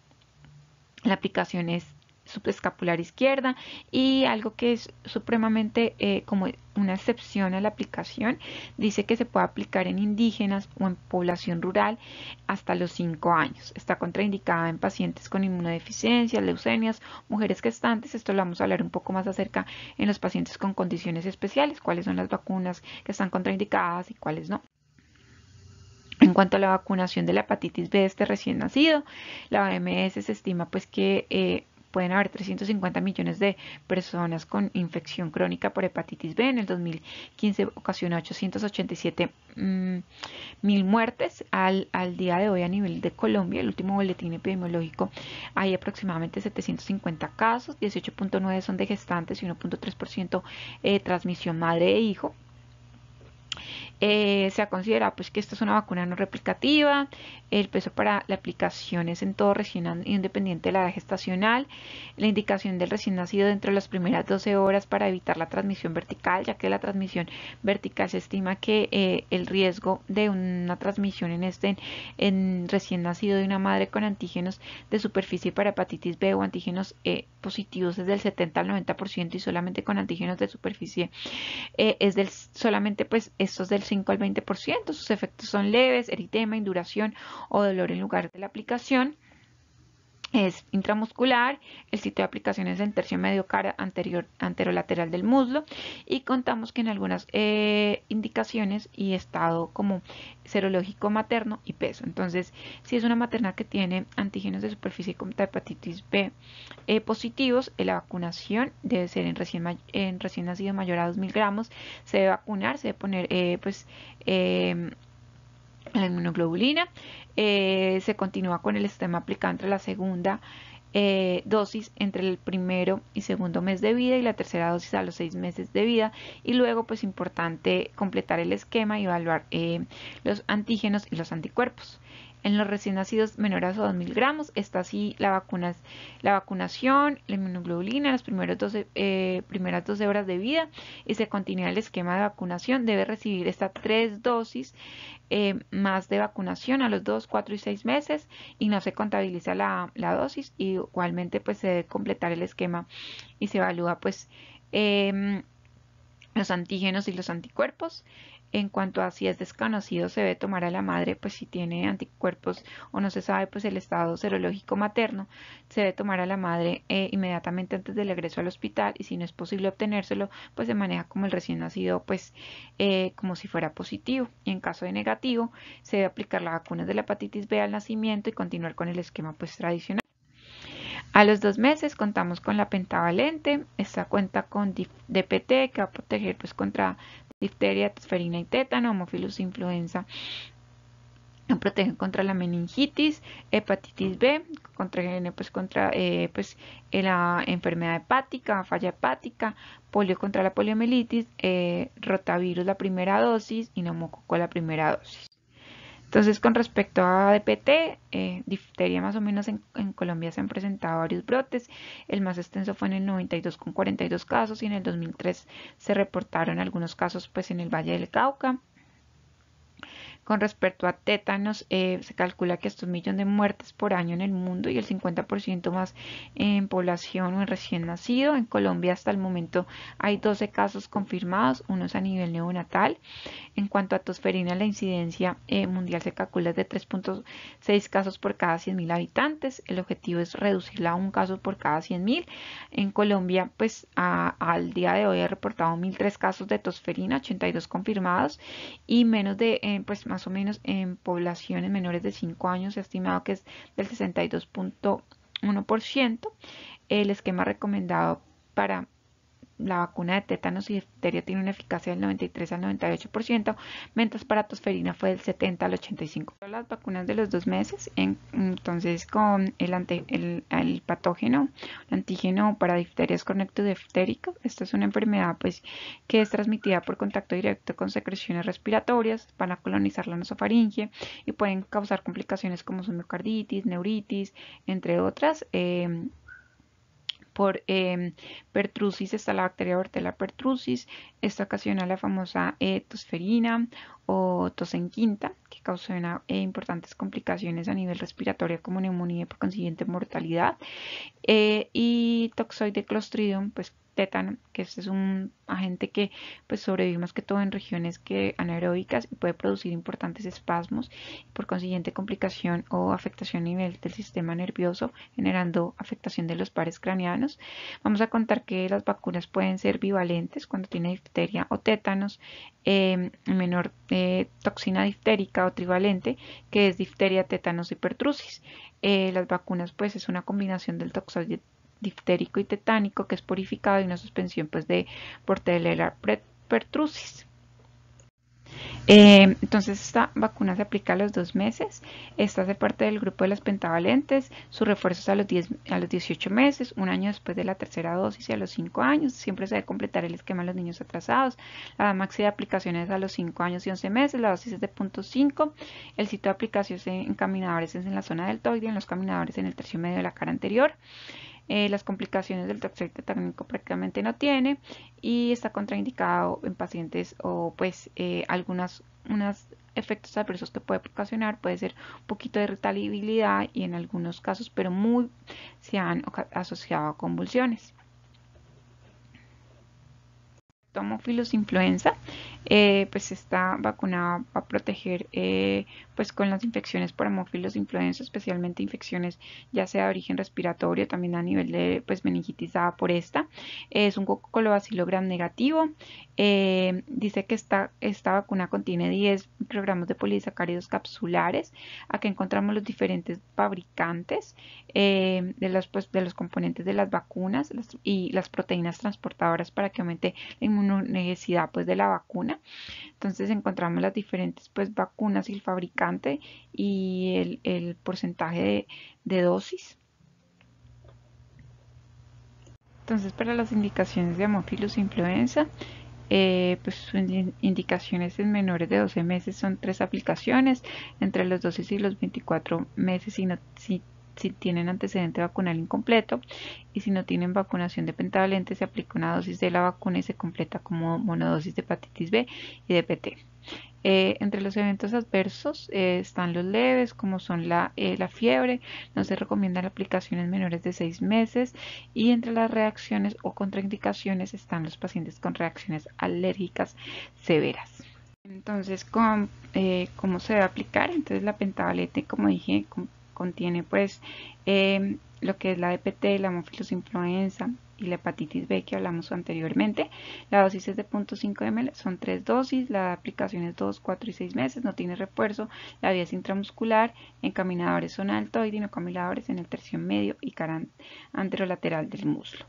la aplicación es subescapular izquierda y algo que es supremamente eh, como una excepción a la aplicación, dice que se puede aplicar en indígenas o en población rural hasta los 5 años. Está contraindicada en pacientes con inmunodeficiencia leucemias, mujeres gestantes. Esto lo vamos a hablar un poco más acerca en los pacientes con condiciones especiales, cuáles son las vacunas que están contraindicadas y cuáles no. En cuanto a la vacunación de la hepatitis B este recién nacido, la OMS se estima pues que eh, pueden haber 350 millones de personas con infección crónica por hepatitis B. En el 2015 ocasionó 887 mm, mil muertes. Al, al día de hoy a nivel de Colombia, el último boletín epidemiológico, hay aproximadamente 750 casos, 18.9 son de gestantes y 1.3% eh, transmisión madre e hijo. Eh, se considera pues que esta es una vacuna no replicativa, el peso para la aplicación es en todo recién independiente de la edad gestacional, la indicación del recién nacido dentro de las primeras 12 horas para evitar la transmisión vertical, ya que la transmisión vertical se estima que eh, el riesgo de una transmisión en este en recién nacido de una madre con antígenos de superficie para hepatitis B o antígenos eh, positivos es del 70 al 90% y solamente con antígenos de superficie es del solamente pues estos del 5 al 20%. Sus efectos son leves, eritema, induración o dolor en lugar de la aplicación es intramuscular, el sitio de aplicación es el tercio medio cara anterior, anterolateral del muslo y contamos que en algunas eh, indicaciones y estado como serológico materno y peso. Entonces, si es una materna que tiene antígenos de superficie como hepatitis B eh, positivos, eh, la vacunación debe ser en recién, en recién nacido mayor a 2.000 gramos, se debe vacunar, se debe poner pues la inmunoglobulina. Eh, se continúa con el sistema aplicado entre la segunda eh, dosis entre el primero y segundo mes de vida y la tercera dosis a los seis meses de vida y luego pues importante completar el esquema y evaluar eh, los antígenos y los anticuerpos en los recién nacidos menores a 2.000 gramos está así la, la vacunación, la inmunoglobulina, las primeras 12 horas eh, de vida y se este continúa el esquema de vacunación. Debe recibir estas tres dosis eh, más de vacunación a los 2, 4 y 6 meses y no se contabiliza la, dosis. Y igualmente pues se debe completar el esquema y se evalúa pues em, los antígenos y los anticuerpos. En cuanto a si es desconocido, se debe tomar a la madre, pues si tiene anticuerpos o no se sabe, pues el estado serológico materno, se debe tomar a la madre eh, inmediatamente antes del egreso al hospital y si no es posible obtenérselo, pues se maneja como el recién nacido, pues eh, como si fuera positivo. Y en caso de negativo, se debe aplicar las vacunas de la hepatitis B al nacimiento y continuar con el esquema pues tradicional. A los dos meses contamos con la pentavalente, esta cuenta con DPT que va a proteger pues contra difteria, tosferina y tétano, homófilos influenza. Protegen contra la meningitis, hepatitis B, contra, eh, pues, contra eh, pues, eh, la enfermedad hepática, falla hepática, polio contra la poliomielitis, rotavirus la primera dosis y neumococo la primera dosis. Entonces, con respecto a DPT, eh, más o menos en, Colombia se han presentado varios brotes. El más extenso fue en el 92 con 42 casos y en el 2003 se reportaron algunos casos pues, en el Valle del Cauca. Con respecto a tétanos, eh, se calcula que estos millones de muertes por año en el mundo y el 50% más en población o en recién nacido. En Colombia hasta el momento hay 12 casos confirmados, unos a nivel neonatal. En cuanto a tosferina, la incidencia eh, mundial se calcula de 3.6 casos por cada 100.000 habitantes. El objetivo es reducirla a un caso por cada 100.000. En Colombia, pues al día de hoy ha reportado 1.003 casos de tosferina, 82 confirmados y menos de, eh, pues más más o menos en poblaciones menores de 5 años, se ha estimado que es del 62.1%. El esquema recomendado para la vacuna de tétanos y difteria tiene una eficacia del 93 al 98%, mientras para tosferina fue del 70 al 85%. Las vacunas de los dos meses, en, entonces con el, ante, el, patógeno, el antígeno para difteria es cornectodeftérico. Esta es una enfermedad pues, que es transmitida por contacto directo con secreciones respiratorias, van a colonizar la nosofaringe y pueden causar complicaciones como su neuritis, entre otras. Eh, por em, pertrusis está la bacteria la pertrusis, esta ocasiona la famosa etosferina eh, tosferina o tos en quinta, que causa eh, importantes complicaciones a nivel respiratorio como neumonía por consiguiente mortalidad. Eh, y toxoide clostridium, pues tétano, que este es un agente que pues, sobrevive más que todo en regiones que anaeróbicas y puede producir importantes espasmos por consiguiente complicación o afectación a nivel del sistema nervioso, generando afectación de los pares craneanos. Vamos a contar que las vacunas pueden ser bivalentes cuando tiene difteria o tétanos eh, menor eh, toxina diftérica o trivalente, que es difteria, tétanos y pertrusis. Eh, las vacunas, pues, es una combinación del toxo diftérico y tetánico que es purificado y una suspensión, pues, de portellera pertrusis. Eh, entonces esta vacuna se aplica a los dos meses, esta hace parte del grupo de las pentavalentes, su refuerzo es a los, 10, a los 18 meses, un año después de la tercera dosis y a los 5 años, siempre se debe completar el esquema a los niños atrasados, la máxima de aplicaciones es a los 5 años y 11 meses, la dosis es de 0.5, el sitio de aplicación en caminadores es en la zona del y en los caminadores en el tercio medio de la cara anterior, eh, las complicaciones del tracto técnico prácticamente no tiene y está contraindicado en pacientes o pues algunos eh, algunas efectos adversos que puede ocasionar puede ser un poquito de retalibilidad y en algunos casos pero muy se han asociado a convulsiones Tomófilos influenza eh, pues esta vacuna va a proteger eh, pues con las infecciones por hemófilos influenza, especialmente infecciones ya sea de origen respiratorio, también a nivel de pues meningitis por esta. Es un colobacilo gram negativo. Eh, dice que esta, esta vacuna contiene 10 microgramos de polisacáridos capsulares. Aquí encontramos los diferentes fabricantes de, los, pues, de los componentes de las vacunas y las proteínas transportadoras para que aumente la necesidad pues, de la vacuna entonces encontramos las diferentes pues, vacunas y el fabricante y el, porcentaje de, dosis. Entonces para las indicaciones de hemófilos e influenza, eh, pues sus indicaciones en menores de 12 meses son tres aplicaciones, entre los dosis y los 24 meses y no, si tienen antecedente vacunal incompleto y si no tienen vacunación de pentavalente se aplica una dosis de la vacuna y se completa como monodosis de hepatitis B y de PT. Eh, entre los eventos adversos eh, están los leves, como son eh, la, fiebre, no se recomiendan aplicaciones menores de seis meses y entre las reacciones o contraindicaciones están los pacientes con reacciones alérgicas severas. Entonces, ¿cómo se va a aplicar? Entonces, la pentavalente, como dije, contiene pues em, lo que es la DPT, e la hemófilos influenza y la hepatitis B que hablamos anteriormente. La dosis es de 0.5 ml, son tres dosis, la aplicación es 2, 4 y 6 meses, no tiene refuerzo, la vía es intramuscular, encaminadores son alto y dinocamiladores en el tercio medio y cara anterolateral del muslo.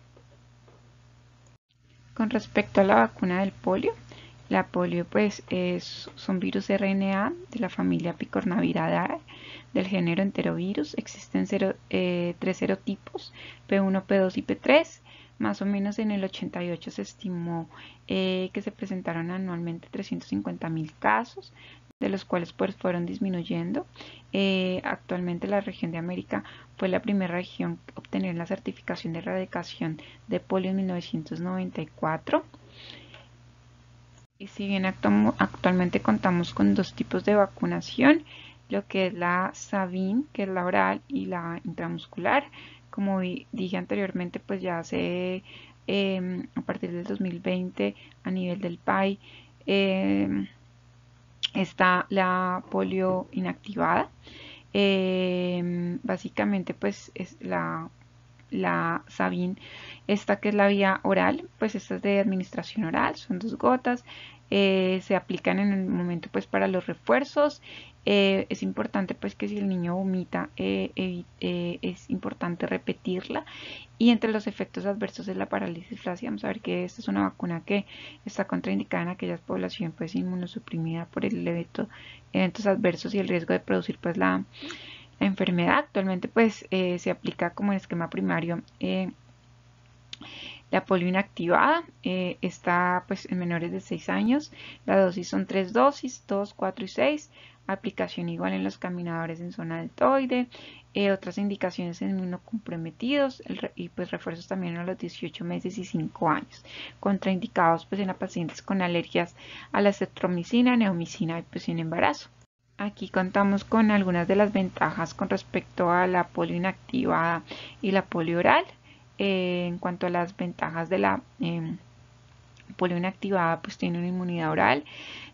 Con respecto a la vacuna del polio, la polio pues es, son virus RNA de la familia Picornaviridae del género enterovirus. Existen eh, tres serotipos, P1, P2 y P3. Más o menos en el 88 se estimó eh, que se presentaron anualmente 350.000 casos, de los cuales pues, fueron disminuyendo. Eh, actualmente la región de América fue la primera región a obtener la certificación de erradicación de polio en 1994. Y si bien actualmente contamos con dos tipos de vacunación, lo que es la Sabin, que es la oral y la intramuscular. Como dije anteriormente, pues ya hace, em, a partir del 2020 a nivel del PAI em, está la polio inactivada. Em, básicamente, pues es la la Sabin, esta que es la vía oral, pues esta es de administración oral, son dos gotas, eh, se aplican en el momento pues para los refuerzos. Eh, es importante pues que si el niño vomita eh, es importante repetirla y entre los efectos adversos es la parálisis flácida. Vamos a ver que esta es una vacuna que está contraindicada en aquellas poblaciones pues inmunosuprimida por el evento, eventos adversos y el riesgo de producir pues la, enfermedad. Actualmente pues se aplica como esquema primario la polio inactivada eh, está pues, en menores de 6 años. La dosis son 3 dosis, 2, 4 y 6. Aplicación igual en los caminadores en zona deltoide. Eh, otras indicaciones en inmunocomprometidos comprometidos y pues refuerzos también a los 18 meses y 5 años. Contraindicados pues en pacientes con alergias a la cetromicina, neomicina y pues en embarazo. Aquí contamos con algunas de las ventajas con respecto a la polio inactivada y la polioral. oral. Eh, en cuanto a las ventajas de la em, polio inactivada, pues tiene una inmunidad oral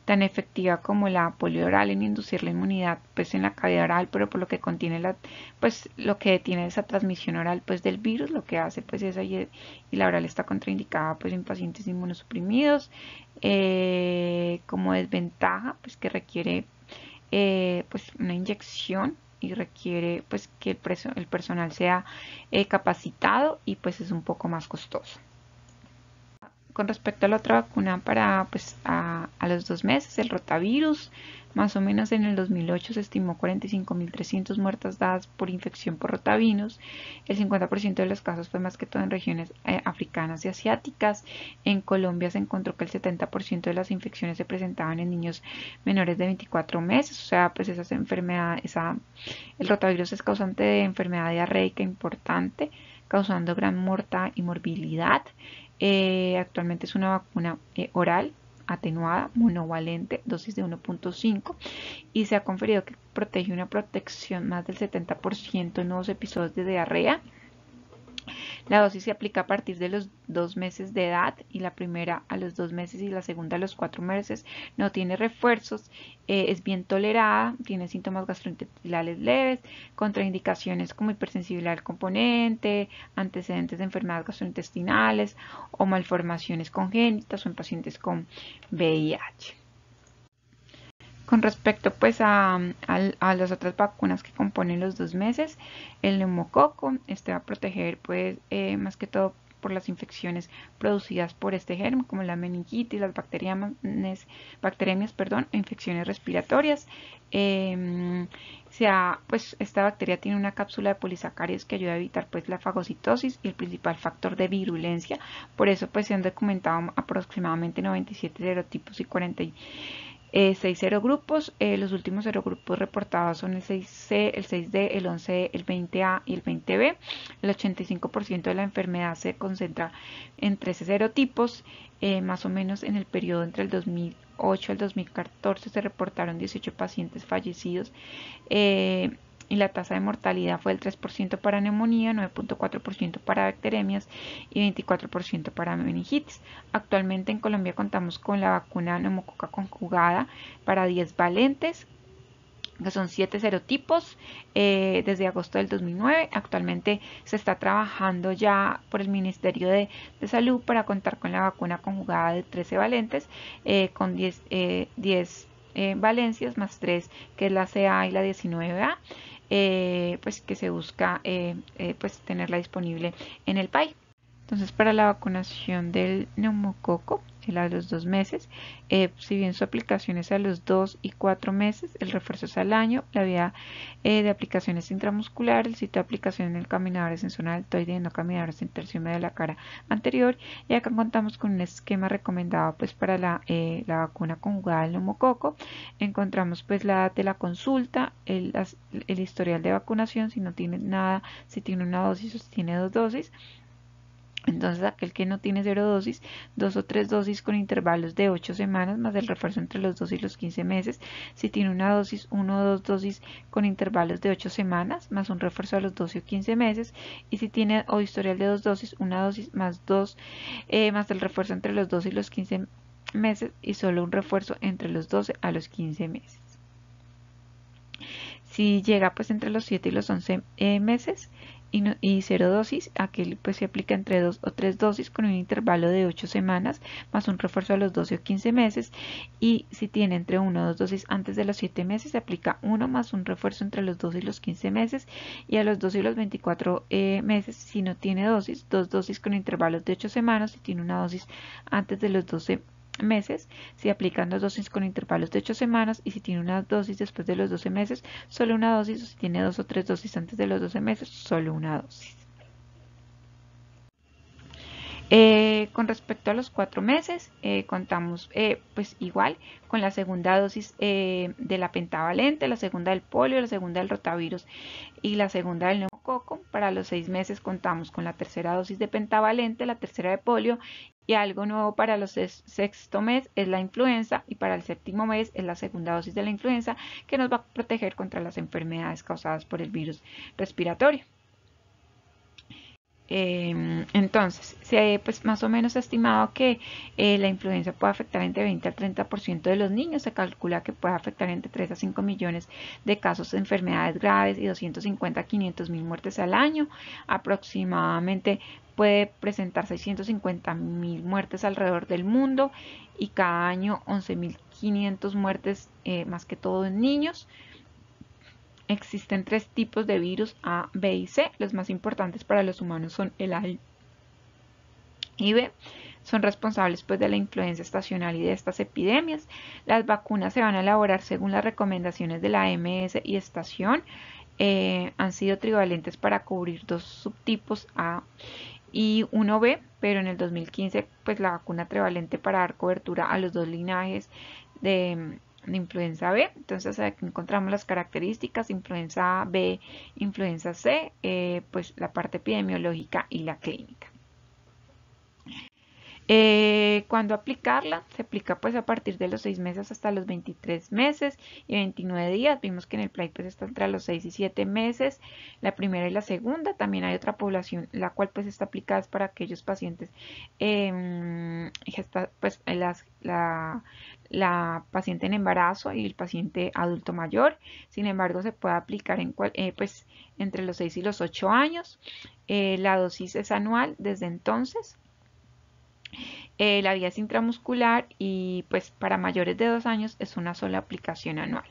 tan efectiva como la polio oral en inducir la inmunidad pues en la cavidad oral, pero por lo que contiene la, pues lo que detiene esa transmisión oral pues del virus, lo que hace pues ahí y, la oral está contraindicada pues en pacientes inmunosuprimidos eh, como desventaja pues que requiere eh, pues una inyección y requiere pues que el, personal sea eh, capacitado y pues es un poco más costoso. Con respecto a la otra vacuna para pues a los dos meses, el rotavirus, más o menos en el 2008 se estimó 45.300 muertas dadas por infección por rotavirus. El 50% de los casos fue más que todo en regiones eh, africanas y asiáticas. En Colombia se encontró que el 70% de las infecciones se presentaban en niños menores de 24 meses. O sea, pues esa enfermedad, el rotavirus es causante de enfermedad diarreica importante, causando gran morta y morbilidad. Eh, actualmente es una vacuna eh, oral atenuada monovalente, dosis de 1.5 y se ha conferido que protege una protección más del 70% en nuevos episodios de diarrea la dosis se aplica a partir de los dos meses de edad y la primera a los dos meses y la segunda a los cuatro meses. No tiene refuerzos, eh, es bien tolerada, tiene síntomas gastrointestinales leves, contraindicaciones como hipersensibilidad al componente, antecedentes de enfermedades gastrointestinales o malformaciones congénitas o en pacientes con VIH. Con respecto pues a, las otras vacunas que componen los dos meses, el neumococo, este va a proteger pues eh, más que todo por las infecciones producidas por este germen, como la meningitis, las bacterias, bacterias, perdón, e infecciones respiratorias. Em, sea, pues esta bacteria tiene una cápsula de polisacáridos que ayuda a evitar pues la fagocitosis y el principal factor de virulencia. Por eso pues se han documentado aproximadamente 97 serotipos y 40 eh, 6 eh, los últimos serogrupos reportados son el 6C, el 6D, el 11 el 20A y el 20B. El 85% de la enfermedad se concentra en 13 serotipos, eh, más o menos en el periodo entre el 2008 al 2014 se reportaron 18 pacientes fallecidos. Eh, y la tasa de mortalidad fue del 3% para neumonía, 9.4% para bacteremias y 24% para meningitis. Actualmente en Colombia contamos con la vacuna neumococa conjugada para 10 valentes que son 7 serotipos eh, desde agosto del 2009. Actualmente se está trabajando ya por el Ministerio de, Salud para contar con la vacuna conjugada de 13 valentes eh, con 10, 10 eh, valencias más 3 que es la CA y la 19A eh, pues que se busca eh, eh, pues tenerla disponible en el país. Entonces para la vacunación del neumococo el a los dos meses. Eh, si bien su aplicación es a los dos y cuatro meses, el refuerzo es al año, la vía eh, de aplicación es intramuscular, el sitio de aplicación en el caminador es en zona deltoide y no caminadores en tercio medio de la cara anterior. Y acá contamos con un esquema recomendado pues para la, eh, vacuna conjugada del neumococo. Encontramos pues la edad de la consulta, el, el historial de vacunación, si no tiene nada, si tiene una dosis o si tiene dos dosis entonces, aquel que no tiene cero dosis, dos o tres dosis con intervalos de 8 semanas más el refuerzo entre los 2 y los 15 meses. Si tiene una dosis, uno o dos dosis con intervalos de 8 semanas más un refuerzo a los 12 o 15 meses. Y si tiene o historial de dos dosis, una dosis más dos eh, más el refuerzo entre los 2 y los 15 meses y solo un refuerzo entre los 12 a los 15 meses. Si llega pues entre los 7 y los 11 eh, meses, y, cero dosis, aquel pues se aplica entre dos o tres dosis con un intervalo de 8 semanas más un refuerzo a los 12 o 15 meses y si tiene entre 1 o dos dosis antes de los 7 meses se aplica uno más un refuerzo entre los 12 y los 15 meses y a los 12 y los 24 eh, meses si no tiene dosis, dos dosis con intervalos de ocho semanas si tiene una dosis antes de los 12 meses meses, si aplican dos dosis con intervalos de ocho semanas y si tiene una dosis después de los 12 meses, solo una dosis o si tiene dos o tres dosis antes de los 12 meses, solo una dosis. Eh, con respecto a los cuatro meses, eh, contamos eh, pues igual con la segunda dosis de la pentavalente, la segunda del polio, la segunda del rotavirus y la segunda del neumococo. Para los seis meses contamos con la tercera dosis de pentavalente, la tercera de polio y algo nuevo para los sexto mes es la influenza y para el séptimo mes es la segunda dosis de la influenza que nos va a proteger contra las enfermedades causadas por el virus respiratorio. Eh, entonces, se pues, más o menos estimado que eh, la influenza puede afectar entre 20 al 30% de los niños. Se calcula que puede afectar entre 3 a 5 millones de casos de enfermedades graves y 250 a 500 mil muertes al año. Aproximadamente puede presentar 650 mil muertes alrededor del mundo y cada año 11.500 muertes, eh, más que todo en niños. Existen tres tipos de virus A, B y C. Los más importantes para los humanos son el A y B. Son responsables pues, de la influencia estacional y de estas epidemias. Las vacunas se van a elaborar según las recomendaciones de la MS y estación. Eh, han sido trivalentes para cubrir dos subtipos A y 1B, pero en el 2015 pues la vacuna trivalente para dar cobertura a los dos linajes de influenza B. Entonces aquí encontramos las características, influenza B, influenza C, eh, pues la parte epidemiológica y la clínica. Eh, cuando aplicarla, se aplica pues a partir de los 6 meses hasta los 23 meses y 29 días. Vimos que en el play pues, está entre los 6 y 7 meses, la primera y la segunda. También hay otra población, la cual pues está aplicada para aquellos pacientes, em, pues las, la, la paciente en embarazo y el paciente adulto mayor. Sin embargo, se puede aplicar en cual, eh, pues, entre los 6 y los 8 años. Eh, la dosis es anual desde entonces. Eh, la vía es intramuscular y pues para mayores de 2 años es una sola aplicación anual.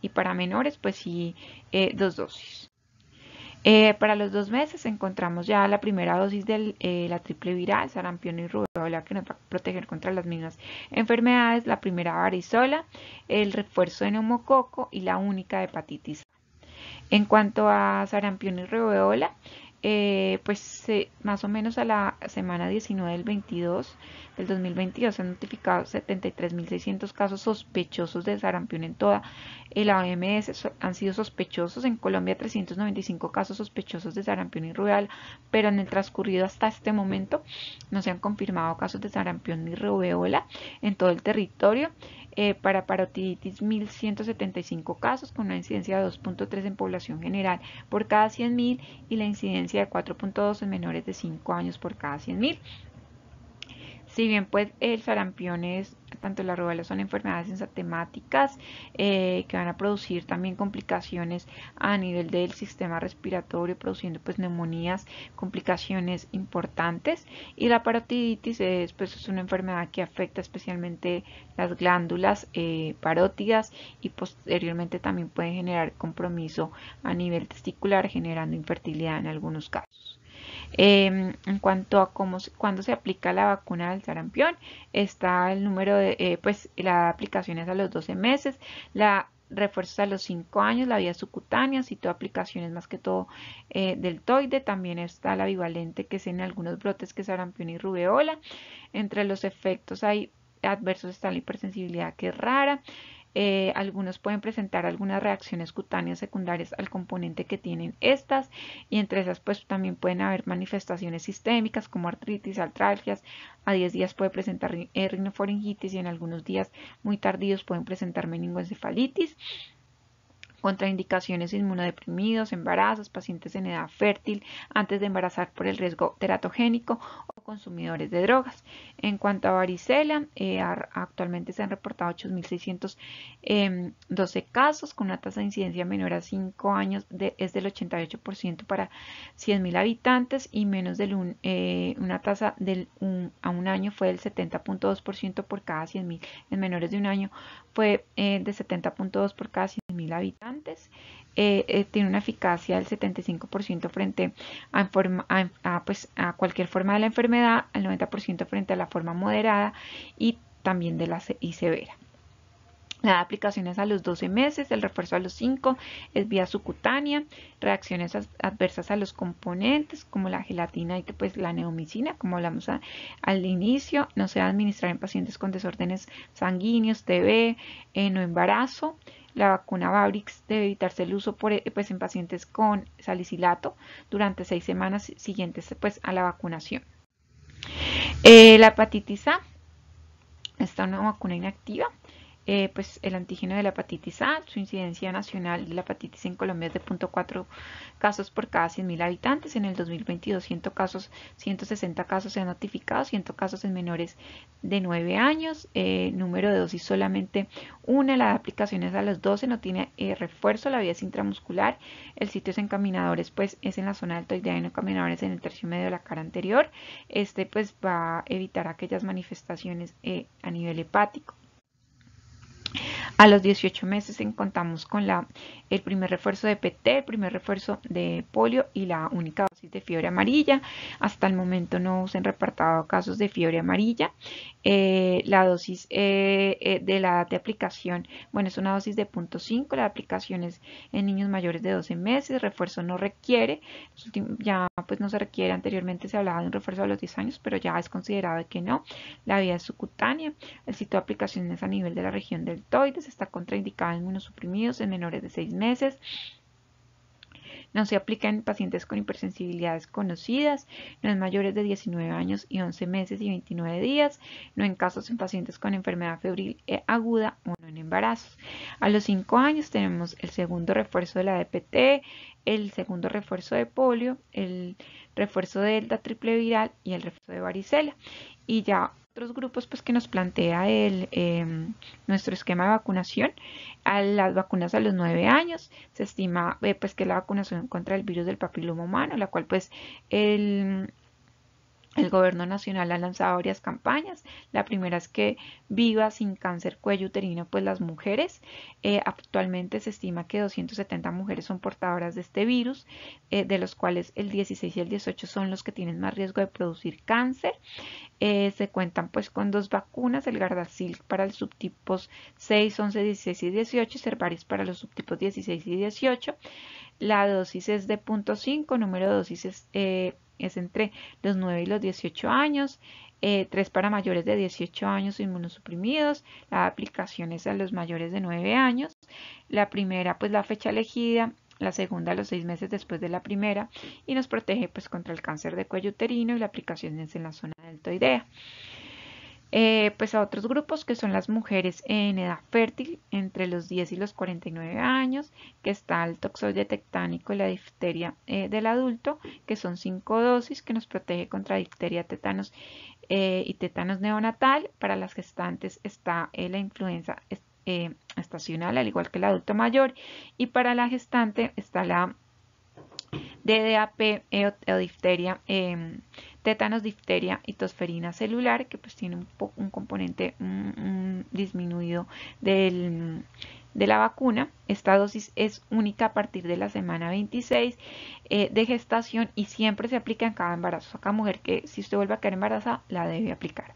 Y para menores, pues sí, dos dosis. Eh, para los dos meses encontramos ya la primera dosis de eh, la triple viral, sarampión y rubéola que nos va a proteger contra las mismas enfermedades, la primera varisola, el refuerzo de neumococo y la única hepatitis. En cuanto a sarampión y rubéola, eh, pues más o menos a la semana 19 del 22 del 2022 se han notificado 73.600 casos sospechosos de sarampión en toda el OMS. han sido sospechosos en Colombia 395 casos sospechosos de sarampión y rubéola, pero en el transcurrido hasta este momento no se han confirmado casos de sarampión ni rubéola en todo el territorio. Eh, para parotiditis 1.175 casos con una incidencia de 2.3 en población general por cada 100.000 y la incidencia de 4.2 en menores de 5 años por cada 100.000. Si bien pues el sarampión es, tanto la rubéola son enfermedades enzatemáticas eh, que van a producir también complicaciones a nivel del sistema respiratorio, produciendo pues neumonías, complicaciones importantes. Y la parotiditis es, pues, es una enfermedad que afecta especialmente las glándulas eh, parótidas y posteriormente también puede generar compromiso a nivel testicular, generando infertilidad en algunos casos. Em, en cuanto a cómo, cuándo se aplica la vacuna del sarampión, está el número de, eh, pues la aplicación es a los 12 meses, la refuerza a los 5 años, la vía subcutánea, aplicación aplicaciones más que todo eh, del deltoide, también está la bivalente que es en algunos brotes que sarampión y rubeola. Entre los efectos adversos está la hipersensibilidad que es rara, eh, algunos pueden presentar algunas reacciones cutáneas secundarias al componente que tienen estas y entre esas pues también pueden haber manifestaciones sistémicas como artritis, altralgias, a 10 días puede presentar eh, rinofaringitis y en algunos días muy tardíos pueden presentar meningoencefalitis contraindicaciones inmunodeprimidos, embarazos, pacientes en edad fértil antes de embarazar por el riesgo teratogénico o consumidores de drogas. En cuanto a varicela, eh, actualmente se han reportado 8.612 em, casos con una tasa de incidencia menor a 5 años de, es del 88% para 100.000 habitantes y menos de eh, una tasa del a un año fue del 70.2% por cada 100.000. En menores de un año fue eh, de 70.2 por cada 100.000 mil habitantes. Eh, eh, tiene una eficacia del 75% frente a, pues, a, cualquier forma de la enfermedad, al 90% frente a la forma moderada y también de la y severa. La aplicación es a los 12 meses, el refuerzo a los 5, es vía subcutánea, reacciones adversas a los componentes como la gelatina y pues la neomicina, como hablamos al inicio, no se va a administrar en pacientes con desórdenes sanguíneos, TB, en eh, no embarazo. La vacuna Babrix debe evitarse el uso por, eh, pues, en pacientes con salicilato durante seis semanas siguientes pues, a la vacunación. Eh, la hepatitis A está una vacuna inactiva eh, pues el antígeno de la hepatitis A. Su incidencia nacional de la hepatitis en Colombia es de 0.4 casos por cada 100.000 habitantes. En el 2022, casos, 160 casos se han notificado, 100 casos en menores de 9 años. Eh, número de dosis solamente una. La de aplicaciones a los 12 no tiene eh, refuerzo. La vía es intramuscular. El sitio es en pues es en la zona deltoidea y no caminadores en el tercio medio de la cara anterior. Este pues va a evitar aquellas manifestaciones a nivel hepático. A los 18 meses encontramos con el primer refuerzo de PT, el primer refuerzo de polio y la única dosis de fiebre amarilla. Hasta el momento no se han reportado casos de fiebre amarilla. Eh, la dosis eh, eh, de la edad de aplicación, bueno, es una dosis de 0.5, la aplicación es en niños mayores de 12 meses, refuerzo no requiere, ya pues no se requiere, anteriormente se hablaba de un refuerzo a los 10 años, pero ya es considerado que no, la vía es subcutánea, el sitio de aplicación a nivel de la región del está contraindicada en inmunosuprimidos en menores de 6 meses, no se aplica en pacientes con hipersensibilidades conocidas, no en mayores de 19 años y 11 meses y 29 días, no en casos en pacientes con enfermedad febril e aguda o no en embarazos. A los 5 años tenemos el segundo refuerzo de la DPT, el segundo refuerzo de polio, el refuerzo de delta triple viral y el refuerzo de varicela. Y ya otros grupos pues que nos plantea el, em, nuestro esquema de vacunación a las vacunas a los 9 años se estima eh, pues que la vacunación contra el virus del papiloma humano la cual pues el, el gobierno nacional ha lanzado varias campañas. La primera es que viva sin cáncer cuello uterino, pues las mujeres. Eh, actualmente se estima que 270 mujeres son portadoras de este virus, eh, de los cuales el 16 y el 18 son los que tienen más riesgo de producir cáncer. Eh, se cuentan pues con dos vacunas, el Gardasil para los subtipos 6, 11, 16 y 18 y Cervaris para los subtipos 16 y 18. La dosis es de 0.5, número de dosis es, eh, entre los 9 y los 18 años, 3 eh, para mayores de 18 años inmunosuprimidos, la aplicación es a los mayores de 9 años, la primera pues la fecha elegida, la segunda los 6 meses después de la primera y nos protege pues contra el cáncer de cuello uterino y la aplicación es en la zona deltoidea. Eh, pues a otros grupos que son las mujeres en edad fértil entre los 10 y los 49 años, que está el toxoide tectánico y la difteria eh, del adulto, que son cinco dosis que nos protege contra difteria, tetanos eh, y tetanos neonatal. Para las gestantes está la influenza estacional, al igual que el adulto mayor, y para la gestante está la DDAP o difteria em, tétanos, difteria y tosferina celular, que pues tiene un, componente disminuido de la vacuna. Esta dosis es única a partir de la semana 26 eh, de gestación y siempre se aplica en cada embarazo. A cada mujer que si usted vuelve a quedar embarazada, la debe aplicar.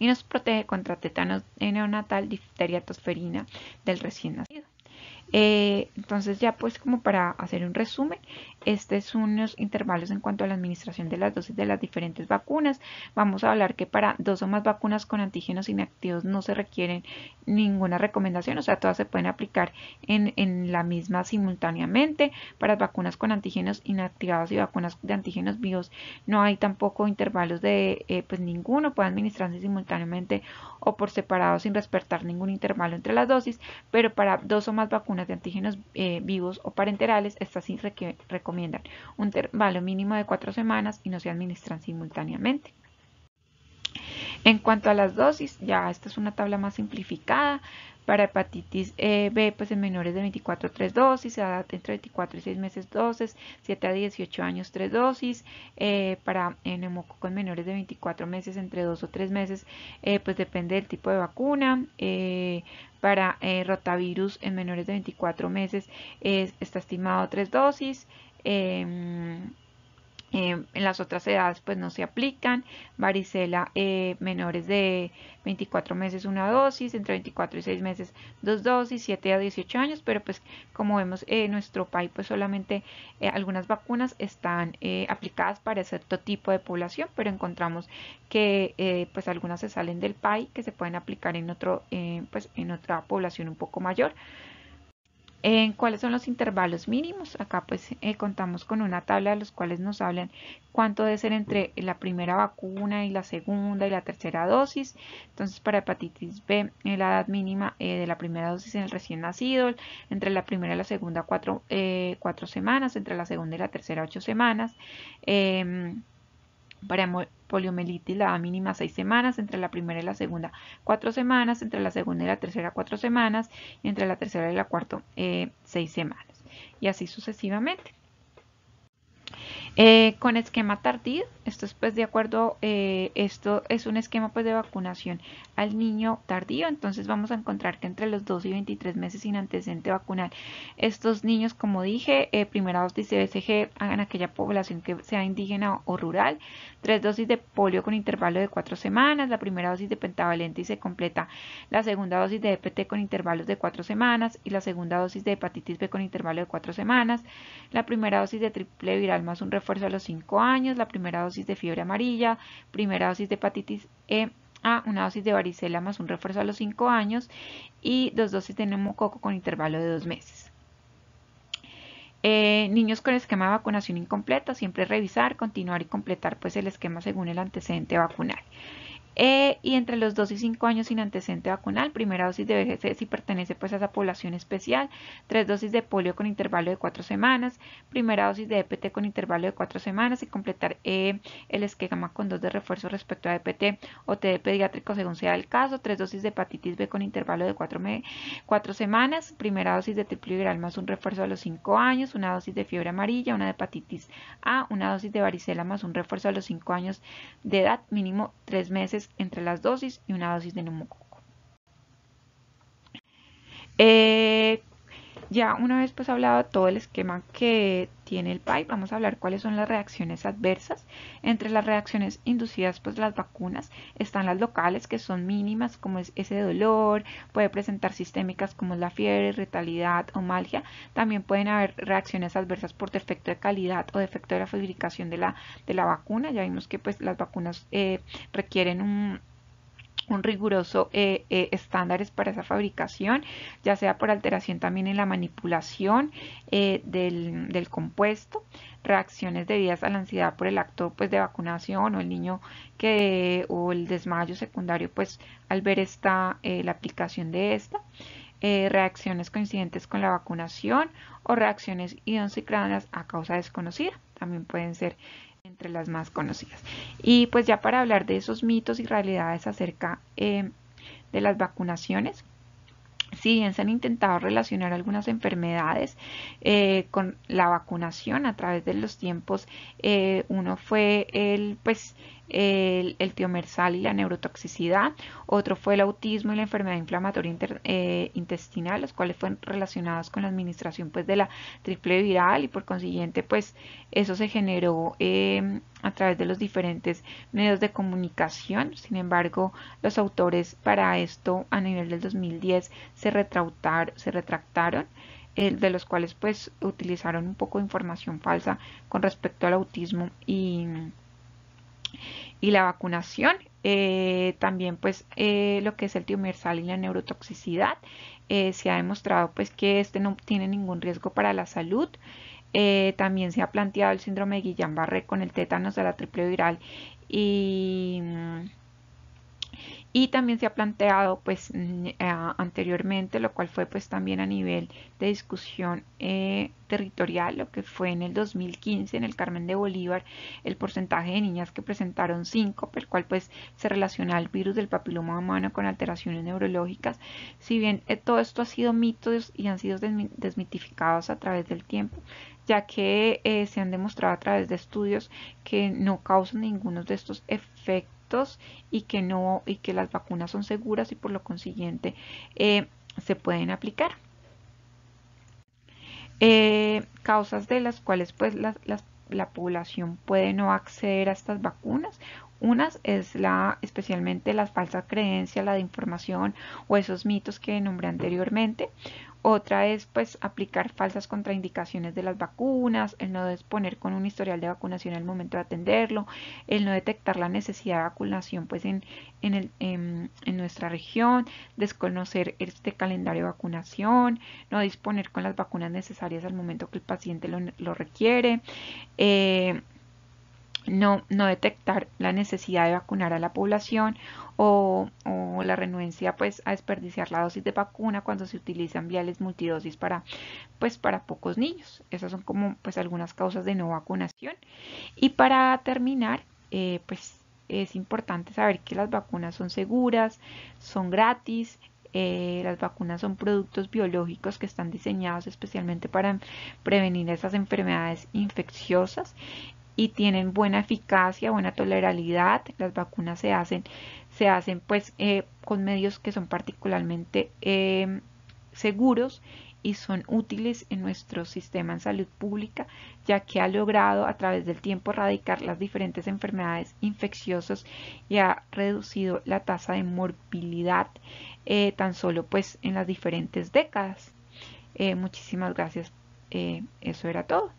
Y nos protege contra tétanos neonatal, difteria, tosferina del recién nacido. Eh, entonces ya pues como para hacer un resumen, estos son los intervalos en cuanto a la administración de las dosis de las diferentes vacunas. Vamos a hablar que para dos o más vacunas con antígenos inactivos no se requieren ninguna recomendación, o sea, todas se pueden aplicar en, la misma simultáneamente. Para vacunas con antígenos inactivados y vacunas de antígenos vivos no hay tampoco intervalos de eh, pues, ninguno, puede administrarse simultáneamente o por separado sin respetar ningún intervalo entre las dosis, pero para dos o más vacunas de antígenos eh, vivos o parenterales, está sin requieren un intervalo mínimo de cuatro semanas y no se administran simultáneamente. En cuanto a las dosis, ya esta es una tabla más simplificada. Para hepatitis eh, B, pues en menores de 24, tres dosis, Se edad entre 24 y 6 meses, dosis, 7 a 18 años, tres dosis. Para eh, para en menores de 24 meses, entre 2 o 3 meses, eh, pues depende del tipo de vacuna. para rotavirus en menores de 24 meses, está estimado tres dosis. Em, em, en las otras edades pues no se aplican, varicela eh, menores de 24 meses una dosis, entre 24 y 6 meses dos dosis, 7 a 18 años, pero pues como vemos eh, en nuestro país pues solamente eh, algunas vacunas están aplicadas para cierto tipo de población, pero encontramos que pues algunas se salen del país que se pueden aplicar en otro pues en otra población un poco mayor cuáles son los intervalos mínimos. Acá pues eh, contamos con una tabla de los cuales nos hablan cuánto debe ser entre la primera vacuna y la segunda y la tercera dosis. Entonces para hepatitis B eh, la edad mínima eh, de la primera dosis en el recién nacido, entre la primera y la segunda cuatro, cuatro semanas, entre la segunda y la tercera ocho semanas. Em, para poliomielitis la mínima seis semanas, entre la primera y la segunda cuatro semanas, entre la segunda y la tercera cuatro semanas, entre la tercera y la cuarta eh, seis semanas. Y así sucesivamente. Eh, con esquema tardío esto es pues de acuerdo, eh, esto es un esquema pues de vacunación al niño tardío, entonces vamos a encontrar que entre los 2 y 23 meses sin antecedente vacunal, estos niños como dije, eh, primera dosis de BCG en aquella población que sea indígena o rural, tres dosis de polio con intervalo de 4 semanas, la primera dosis de pentavalente y se completa la segunda dosis de EPT con intervalos de 4 semanas y la segunda dosis de hepatitis B con intervalo de 4 semanas, la primera dosis de triple viral más un refuerzo a los 5 años, la primera dosis de fiebre amarilla, primera dosis de hepatitis E a, una dosis de varicela más un refuerzo a los 5 años y dos dosis de neumococo con intervalo de 2 meses. Eh, niños con esquema de vacunación incompleto, siempre revisar, continuar y completar pues el esquema según el antecedente vacunal. Eh, y entre los dosis y 5 años sin antecedente vacunal, primera dosis de BGC si pertenece pues a esa población especial, tres dosis de polio con intervalo de cuatro semanas, primera dosis de EPT con intervalo de cuatro semanas y completar eh, el esquema con dos de refuerzo respecto a EPT o TD pediátrico según sea el caso, tres dosis de hepatitis B con intervalo de 4, semanas, primera dosis de triple más un refuerzo a los cinco años, una dosis de fiebre amarilla, una de hepatitis A, una dosis de varicela más un refuerzo a los cinco años de edad, mínimo tres meses entre las dosis y una dosis de neumococo. Eh, ya una vez pues hablado todo el esquema que tiene el PAI, vamos a hablar cuáles son las reacciones adversas. Entre las reacciones inducidas pues las vacunas están las locales que son mínimas como es ese dolor, puede presentar sistémicas como la fiebre, retalidad o malgia. También pueden haber reacciones adversas por defecto de calidad o defecto de la fabricación de la, de la vacuna. Ya vimos que pues las vacunas eh, requieren un, un riguroso eh, eh, estándares para esa fabricación, ya sea por alteración también en la manipulación eh, del, compuesto, reacciones debidas a la ansiedad por el acto pues, de vacunación o el niño que o el desmayo secundario pues al ver esta, la aplicación de esta. reacciones coincidentes con la vacunación o reacciones idoncicladas a causa desconocida. También pueden ser entre las más conocidas. Y pues ya para hablar de esos mitos y realidades acerca eh, de las vacunaciones, si bien se han intentado relacionar algunas enfermedades eh, con la vacunación a través de los tiempos, eh, uno fue el, pues, el, el, tiomersal y la neurotoxicidad, otro fue el autismo y la enfermedad inflamatoria eh, intestinal, los cuales fueron relacionados con la administración pues, de la triple viral y por consiguiente pues eso se generó em, a través de los diferentes medios de comunicación. Sin embargo, los autores para esto a nivel del 2010 se, se retractaron eh, de los cuales pues utilizaron un poco de información falsa con respecto al autismo y y la vacunación, eh, también pues eh, lo que es el tiomersal y la neurotoxicidad, eh, se ha demostrado pues que este no tiene ningún riesgo para la salud. también se ha planteado el síndrome de Guillain-Barré con el tétanos de la triple viral y mm, y también se ha planteado pues mm, eh, anteriormente, lo cual fue pues también a nivel de discusión eh, territorial, lo que fue en el 2015 en el Carmen de Bolívar, el porcentaje de niñas que presentaron por el cual pues se relaciona al virus del papiloma humano con alteraciones neurológicas. Si bien eh, todo esto ha sido mitos y han sido desmitificados a través del tiempo, ya que se han demostrado a través de estudios que no causan ninguno de estos efectos y que no y que las vacunas son seguras y por lo consiguiente eh, se pueden aplicar. Eh, causas de las cuales pues la población puede no acceder a estas vacunas unas es la, especialmente la falsa creencia, la de información o esos mitos que nombré anteriormente. Otra es pues aplicar falsas contraindicaciones de las vacunas, el no disponer con un historial de vacunación al momento de atenderlo, el no detectar la necesidad de vacunación pues en, en, el, em, en, nuestra región, desconocer este calendario de vacunación, no disponer con las vacunas necesarias al momento que el paciente lo, requiere. Eh, no, detectar la necesidad de vacunar a la población o, la renuencia pues a desperdiciar la dosis de vacuna cuando se utilizan viales multidosis para pues para pocos niños. Esas son como pues algunas causas de no vacunación. Y para terminar, eh, pues es importante saber que las vacunas son seguras, son gratis, eh, las vacunas son productos biológicos que están diseñados especialmente para prevenir esas enfermedades infecciosas y tienen buena eficacia, buena tolerabilidad. Las vacunas se hacen, se hacen pues eh, con medios que son particularmente em, seguros y son útiles en nuestro sistema en salud pública, ya que ha logrado a través del tiempo erradicar las diferentes enfermedades infecciosas y ha reducido la tasa de morbilidad eh, tan solo pues en las diferentes décadas. Eh, muchísimas gracias. eso era todo.